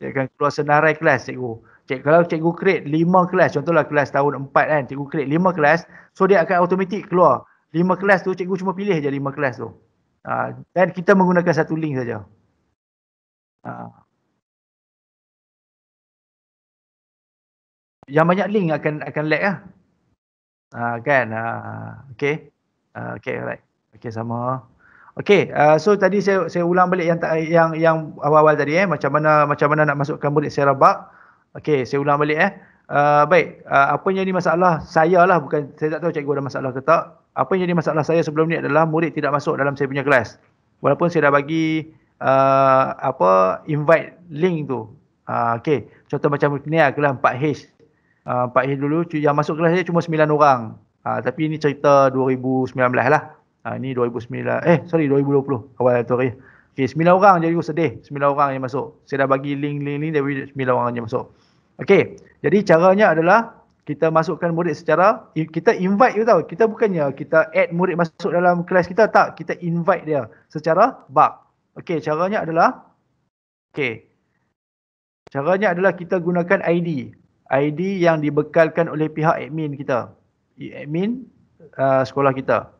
Speaker 1: Dia akan keluar senarai kelas cikgu. Cik, kalau cikgu create lima kelas, contohlah kelas tahun empat kan, cikgu create lima kelas, so dia akan automatik keluar. Lima kelas tu cikgu cuma pilih je lima kelas tu. Uh, dan kita menggunakan satu link saja. Uh.
Speaker 2: Yang banyak link akan akan lag
Speaker 1: lah. Uh, kan? Uh, okay. Uh, okay, alright. Okay, sama. Okey, uh, so tadi saya saya ulang balik yang yang yang awal-awal tadi eh macam mana macam mana nak masukkan murid secara bab. Okey, saya ulang balik eh. Uh, baik, uh, apa yang jadi masalah saya lah bukan saya tak tahu cikgu ada masalah ke tak. Apa yang jadi masalah saya sebelum ni adalah murid tidak masuk dalam saya punya kelas. Walaupun saya dah bagi uh, apa invite link tu. Uh, Okey, contoh macam ni lah 4H. Uh, 4H dulu yang masuk kelas saya cuma 9 orang. Uh, tapi ini cerita 2019 lah. Ha, ini 2009. Eh, sorry 2020. Awal tu hari. Okay, 9 orang jadi sedih. Sembilan orang yang masuk. Saya dah bagi link-link-link tapi link, orang yang masuk. Okay, jadi caranya adalah kita masukkan murid secara, kita invite you tahu. Kita bukannya kita add murid masuk dalam kelas kita. Tak, kita invite dia secara bug. Okay, caranya adalah, okay. Caranya adalah kita gunakan ID. ID yang dibekalkan oleh pihak admin kita. Admin uh, sekolah kita.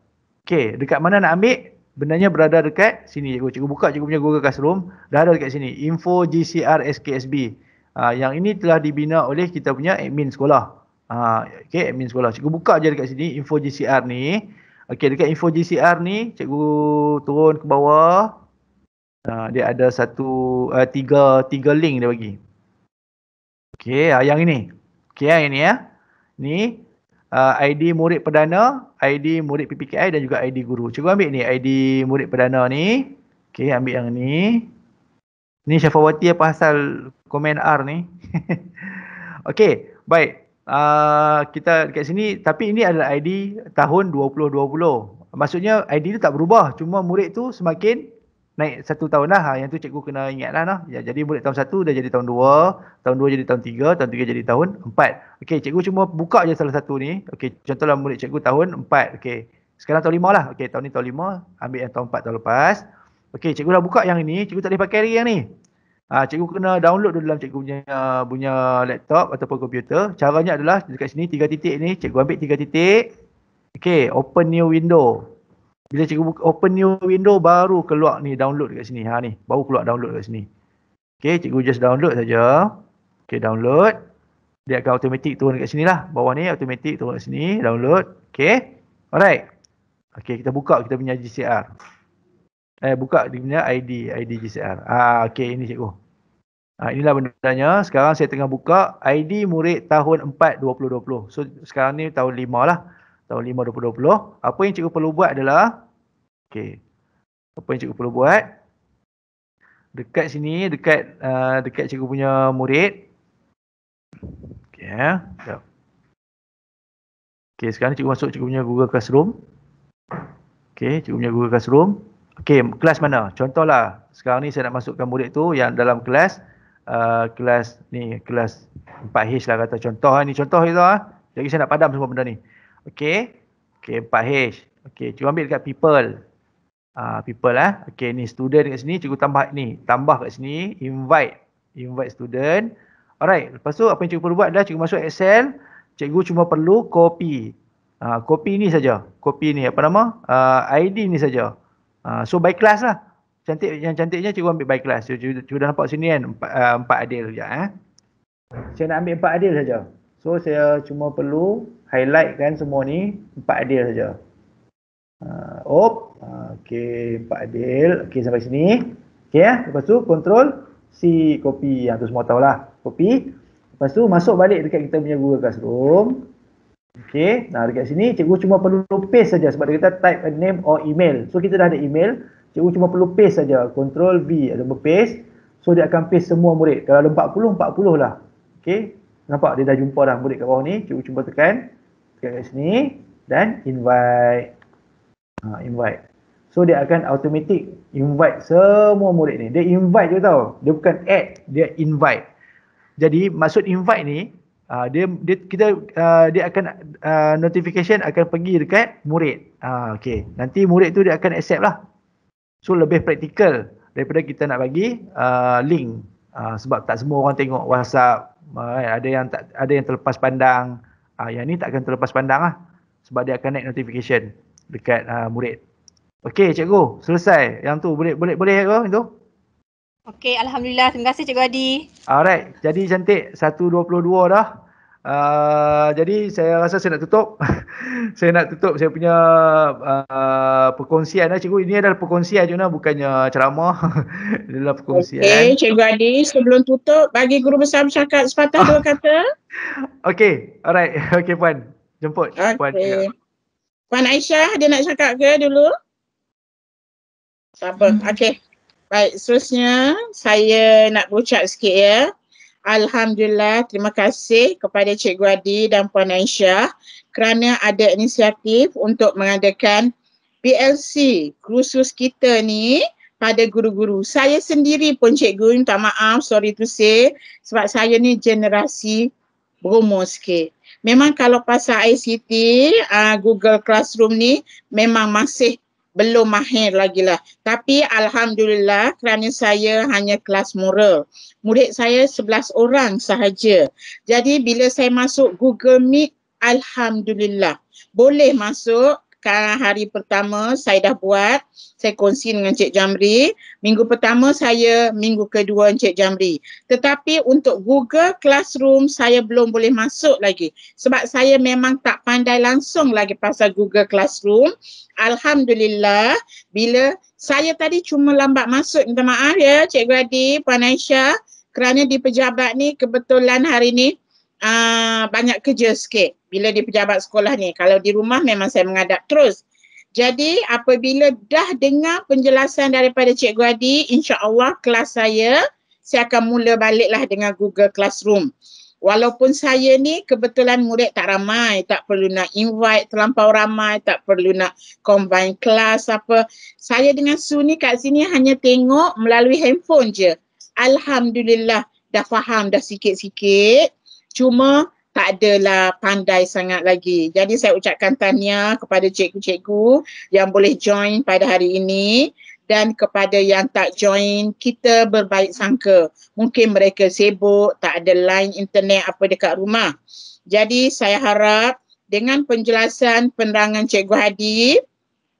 Speaker 1: Okey, dekat mana nak ambil? Benarnya berada dekat sini cikgu. Cikgu buka cikgu punya Google Classroom, dah ada dekat sini. Info GCR SKSB. Ha, ah, yang ini telah dibina oleh kita punya admin sekolah. Ha, ah, okay, admin sekolah. Cikgu buka je dekat sini info GCR ni. Okey, dekat info GCR ni, cikgu turun ke bawah. Ha, dia ada satu, uh, tiga, tiga link dia bagi. Okey, yang ini. Okey, yang ini ya. Ni, uh, ah, ID murid perdana, ID murid PPKI dan juga ID guru. Cuba ambil ni ID murid perdana ni. Okey, ambil yang ni. Ni Syafawati apa pasal komen R ni. Okey, baik. Uh, kita dekat sini tapi ini adalah ID tahun 2020. Maksudnya ID tu tak berubah, cuma murid tu semakin naik satu tahun lah. Ha, yang tu cikgu kena ingat lah. Nah. Ya, jadi mulai tahun satu dah jadi tahun dua. Tahun dua jadi tahun tiga. Tahun tiga jadi tahun empat. Okey, cikgu cuma buka je salah satu ni. Okey, contohlah mulai cikgu tahun empat. Okey, sekarang tahun lima lah. Okey, tahun ni tahun lima. Ambil yang tahun empat tahun lepas. Okey, cikgu dah buka yang ni. Cikgu tak boleh pakai lagi yang ni. Ha, cikgu kena download dulu dalam cikgu punya, punya laptop ataupun komputer. Caranya adalah dekat sini tiga titik ni. Cikgu ambil tiga titik. Okey, open new window. Bila cikgu buka open new window baru keluar ni download dekat sini. Ha ni, baru keluar download dekat sini. Okey, cikgu just download saja. Okey, download. Dia akan automatik turun dekat sini lah. Bawah ni automatik turun dekat sini, download. Okey. Alright. Okey, kita buka kita punya GCR. Eh, buka dia punya ID, ID GCR. Ah, okey ini cikgu. Ah, inilah bendanya. Sekarang saya tengah buka ID murid tahun 4 2020. So, sekarang ni tahun 5 lah tahun 5-2020, apa yang cikgu perlu buat adalah okey, apa yang cikgu perlu buat dekat sini, dekat uh, dekat cikgu punya murid okay, yeah. okey sekarang cikgu masuk cikgu punya Google Classroom Okey, cikgu punya Google Classroom. Okey, kelas mana? Contohlah, sekarang ni saya nak masukkan murid tu yang dalam kelas uh, kelas ni, kelas 4H lah kata contoh. Ini contoh kita lah. Jadi saya nak padam semua benda ni. Okay. Okay, empat H. Okay, cuba ambil dekat people. Ah, uh, people eh. Okay, ni student kat sini. Cikgu tambah ni. Tambah kat sini. Invite. Invite student. Alright. Lepas tu apa yang cikgu perlu buat adalah cikgu masuk Excel. Cikgu cuma perlu copy. Ah, uh, copy ni saja. Copy ni apa nama? Ah, uh, ID ni saja. uh, so by class lah. Cantik yang cantiknya cikgu ambil by class. Cikgu, cikgu dah nampak sini kan empat, uh, empat adil sekejap eh. Saya nak ambil empat adil saja. So saya cuma perlu highlight kan semua ni empat adil saja. Uh, op, uh, okey empat adil. Okey sampai sini. Okey ya, lepas tu control C copy yang tu semua tahulah. Copy. Lepas tu masuk balik dekat kita punya Google Classroom. Okey, nah dekat sini cikgu cuma perlu paste saja sebab dia kata type a name or email. So kita dah ada email, cikgu cuma perlu paste saja. Control V atau paste. So dia akan paste semua murid. Kalau ada 40, 40 lah. Okey. Nampak dia dah jumpa dah murid kat bawah ni. Cikgu cuba tekan. Klik kat sini dan invite. Uh, invite. So dia akan automatic invite semua murid ni. Dia invite je tau. Dia bukan add, dia invite. Jadi maksud invite ni uh, dia, dia kita uh, dia akan uh, notification akan pergi dekat murid. Uh, okay. Nanti murid tu dia akan accept lah. So lebih praktikal daripada kita nak bagi uh, link. Uh, sebab tak semua orang tengok WhatsApp. Uh, ada yang tak ada yang terlepas pandang. Ah, yang ni tak akan terlepas pandang lah. Sebab dia akan naik notification dekat uh, murid. Okey cikgu, selesai. Yang tu boleh boleh boleh ya kau itu?
Speaker 3: Okey, alhamdulillah. Terima kasih cikgu Adi.
Speaker 1: Alright, jadi cantik 122 dah. Uh, jadi saya rasa saya nak tutup. saya nak tutup saya punya uh, perkongsian lah cikgu. Ini adalah perkongsian je nak bukannya ceramah. Ini adalah perkongsian. Okey
Speaker 3: cikgu Adi sebelum tutup bagi guru besar bercakap sepatah dua kata.
Speaker 1: Okey alright. Okey Puan. Jemput okay.
Speaker 3: Puan. Puan Aisyah dia nak cakap ke dulu? Tak apa. Hmm. Okey. Baik seterusnya saya nak bercakap sikit ya. Alhamdulillah, terima kasih kepada Cikgu Guadi dan Puan Aisyah kerana ada inisiatif untuk mengadakan PLC kursus kita ni pada guru-guru. Saya sendiri pun cikgu minta maaf, sorry to say sebab saya ni generasi berumur sikit. Memang kalau pasal ICT, uh, ah, Google Classroom ni memang masih belum mahir lagi lah. Tapi Alhamdulillah kerana saya hanya kelas moral. Murid saya 11 orang sahaja. Jadi bila saya masuk Google Meet, Alhamdulillah. Boleh masuk sekarang hari pertama saya dah buat saya kongsi dengan Cik Jamri minggu pertama saya minggu kedua Cik Jamri tetapi untuk Google Classroom saya belum boleh masuk lagi sebab saya memang tak pandai langsung lagi pasal Google Classroom Alhamdulillah bila saya tadi cuma lambat masuk minta maaf ya Cik Adi, Puan Aisyah kerana di pejabat ni kebetulan hari ni Ah, banyak kerja sikit bila di pejabat sekolah ni. Kalau di rumah memang saya mengadap terus. Jadi apabila dah dengar penjelasan daripada Cikgu insya Allah kelas saya, saya akan mula baliklah dengan Google Classroom. Walaupun saya ni kebetulan murid tak ramai, tak perlu nak invite terlampau ramai, tak perlu nak combine kelas apa. Saya dengan Su ni kat sini hanya tengok melalui handphone je. Alhamdulillah dah faham dah sikit-sikit cuma tak adalah pandai sangat lagi. Jadi saya ucapkan tanya kepada cikgu-cikgu yang boleh join pada hari ini dan kepada yang tak join, kita berbaik sangka. Mungkin mereka sibuk, tak ada line internet apa dekat rumah. Jadi saya harap dengan penjelasan penerangan Cikgu Hadi,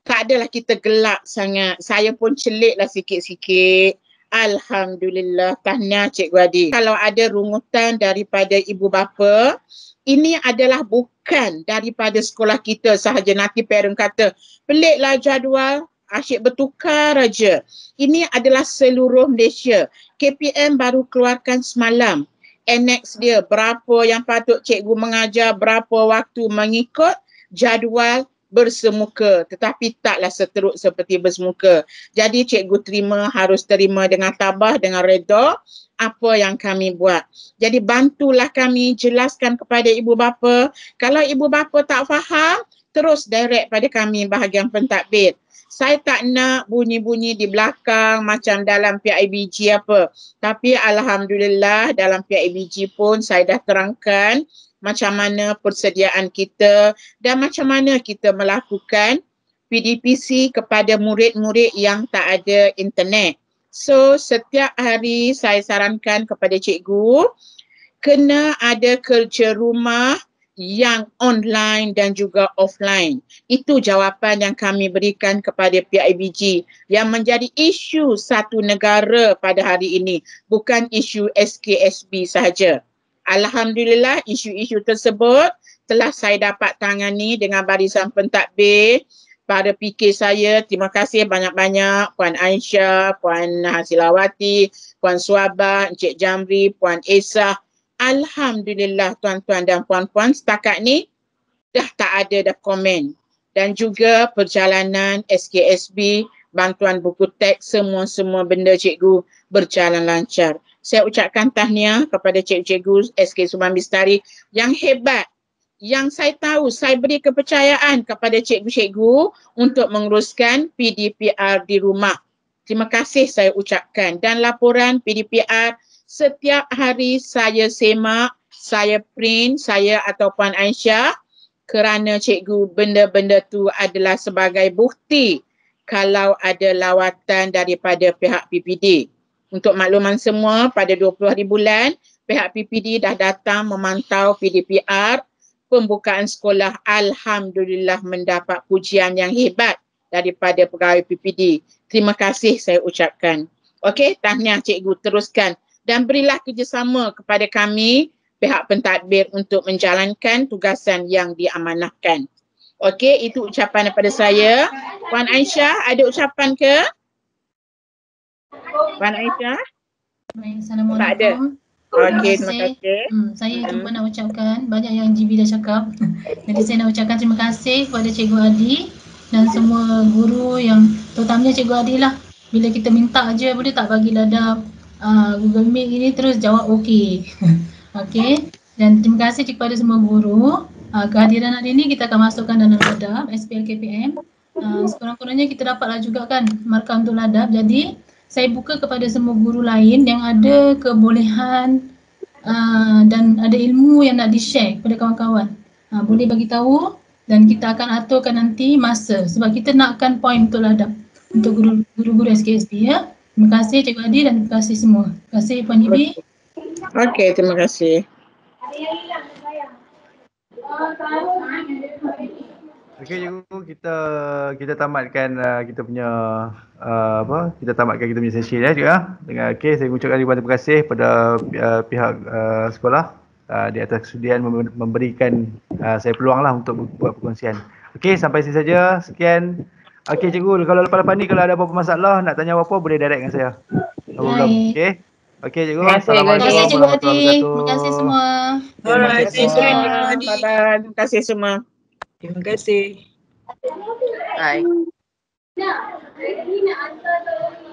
Speaker 3: tak adalah kita gelap sangat. Saya pun celiklah sikit-sikit. Alhamdulillah. Tahniah Cikgu Adi. Kalau ada rungutan daripada ibu bapa, ini adalah bukan daripada sekolah kita sahaja. Nanti parent kata, peliklah jadual. Asyik bertukar saja. Ini adalah seluruh Malaysia. KPM baru keluarkan semalam. Annex dia, berapa yang patut cikgu mengajar, berapa waktu mengikut jadual bersemuka tetapi taklah seteruk seperti bersemuka. Jadi cikgu terima harus terima dengan tabah dengan reda apa yang kami buat. Jadi bantulah kami jelaskan kepada ibu bapa. Kalau ibu bapa tak faham, terus direct pada kami bahagian pentadbir. Saya tak nak bunyi-bunyi di belakang macam dalam PIBG apa. Tapi Alhamdulillah dalam PIBG pun saya dah terangkan macam mana persediaan kita dan macam mana kita melakukan PDPC kepada murid-murid yang tak ada internet. So setiap hari saya sarankan kepada cikgu kena ada kerja rumah yang online dan juga offline. Itu jawapan yang kami berikan kepada pihak IBG yang menjadi isu satu negara pada hari ini bukan isu SKSB sahaja. Alhamdulillah isu-isu tersebut telah saya dapat tangani dengan barisan pentadbir pada PK saya. Terima kasih banyak-banyak Puan Aisyah, Puan Hasilawati, Puan Suabah, Encik Jamri, Puan Esa. Alhamdulillah tuan-tuan dan puan-puan setakat ni dah tak ada dah komen. Dan juga perjalanan SKSB, bantuan buku teks, semua-semua benda cikgu berjalan lancar saya ucapkan tahniah kepada cikgu-cikgu SK Subang Bistari yang hebat yang saya tahu saya beri kepercayaan kepada cikgu-cikgu untuk menguruskan PDPR di rumah. Terima kasih saya ucapkan dan laporan PDPR setiap hari saya semak, saya print, saya atau ataupun Aisyah kerana cikgu benda-benda tu adalah sebagai bukti kalau ada lawatan daripada pihak PPD. Untuk makluman semua pada 20 hari bulan pihak PPD dah datang memantau PDPR pembukaan sekolah Alhamdulillah mendapat pujian yang hebat daripada pegawai PPD. Terima kasih saya ucapkan. Okey, tahniah cikgu teruskan dan berilah kerjasama kepada kami pihak pentadbir untuk menjalankan tugasan yang diamanahkan. Okey, itu ucapan daripada saya. Puan Aisyah, ada ucapan ke? Puan Aisyah? Baik, Assalamualaikum.
Speaker 2: Okay, terima
Speaker 3: kasih. Hmm, saya hmm. cuma nak ucapkan banyak yang GB dah cakap. Jadi saya nak ucapkan terima kasih kepada Cikgu Adi dan semua guru yang terutamanya Cikgu Adi lah. Bila kita minta aje boleh tak bagi lada uh, ah, Google Meet ini terus jawab okey. Okay. Dan terima kasih kepada semua guru. Uh, kehadiran hari ini kita akan masukkan dalam ladap SPL KPM. Uh, ah, sekurang-kurangnya kita dapatlah juga kan markah untuk ladap. Jadi saya buka kepada semua guru lain yang ada kebolehan uh, dan ada ilmu yang nak di-share kepada kawan-kawan. Uh, boleh bagi tahu dan kita akan aturkan nanti masa sebab kita nakkan poin betul adab untuk guru-guru SKSB ya. Terima kasih Cikgu Adi dan terima kasih semua. Terima kasih Puan Ibi. Okey,
Speaker 1: terima kasih.
Speaker 2: Ada yang
Speaker 1: Okey Jago, kita kita tamatkan uh, kita punya uh, apa? Kita tamatkan kita punya sesi eh juga. Ya. Dengan okey saya mengucapkan terima kasih pada uh, pihak uh, sekolah uh, di atas kesudian memberikan uh, saya peluanglah untuk buat perkongsian. Okey sampai sini saja. Sekian. Okey cikgu kalau lepas-lepas ni kalau ada apa-apa masalah nak tanya apa-apa boleh direct dengan saya. Tak Okey. Okey cikgu. Terima kasih. Terima kasih Terima kasih semua.
Speaker 3: Terima kasih semua. Terima kasih semua.
Speaker 2: Terima kasih. Bye. Nak, nak hantar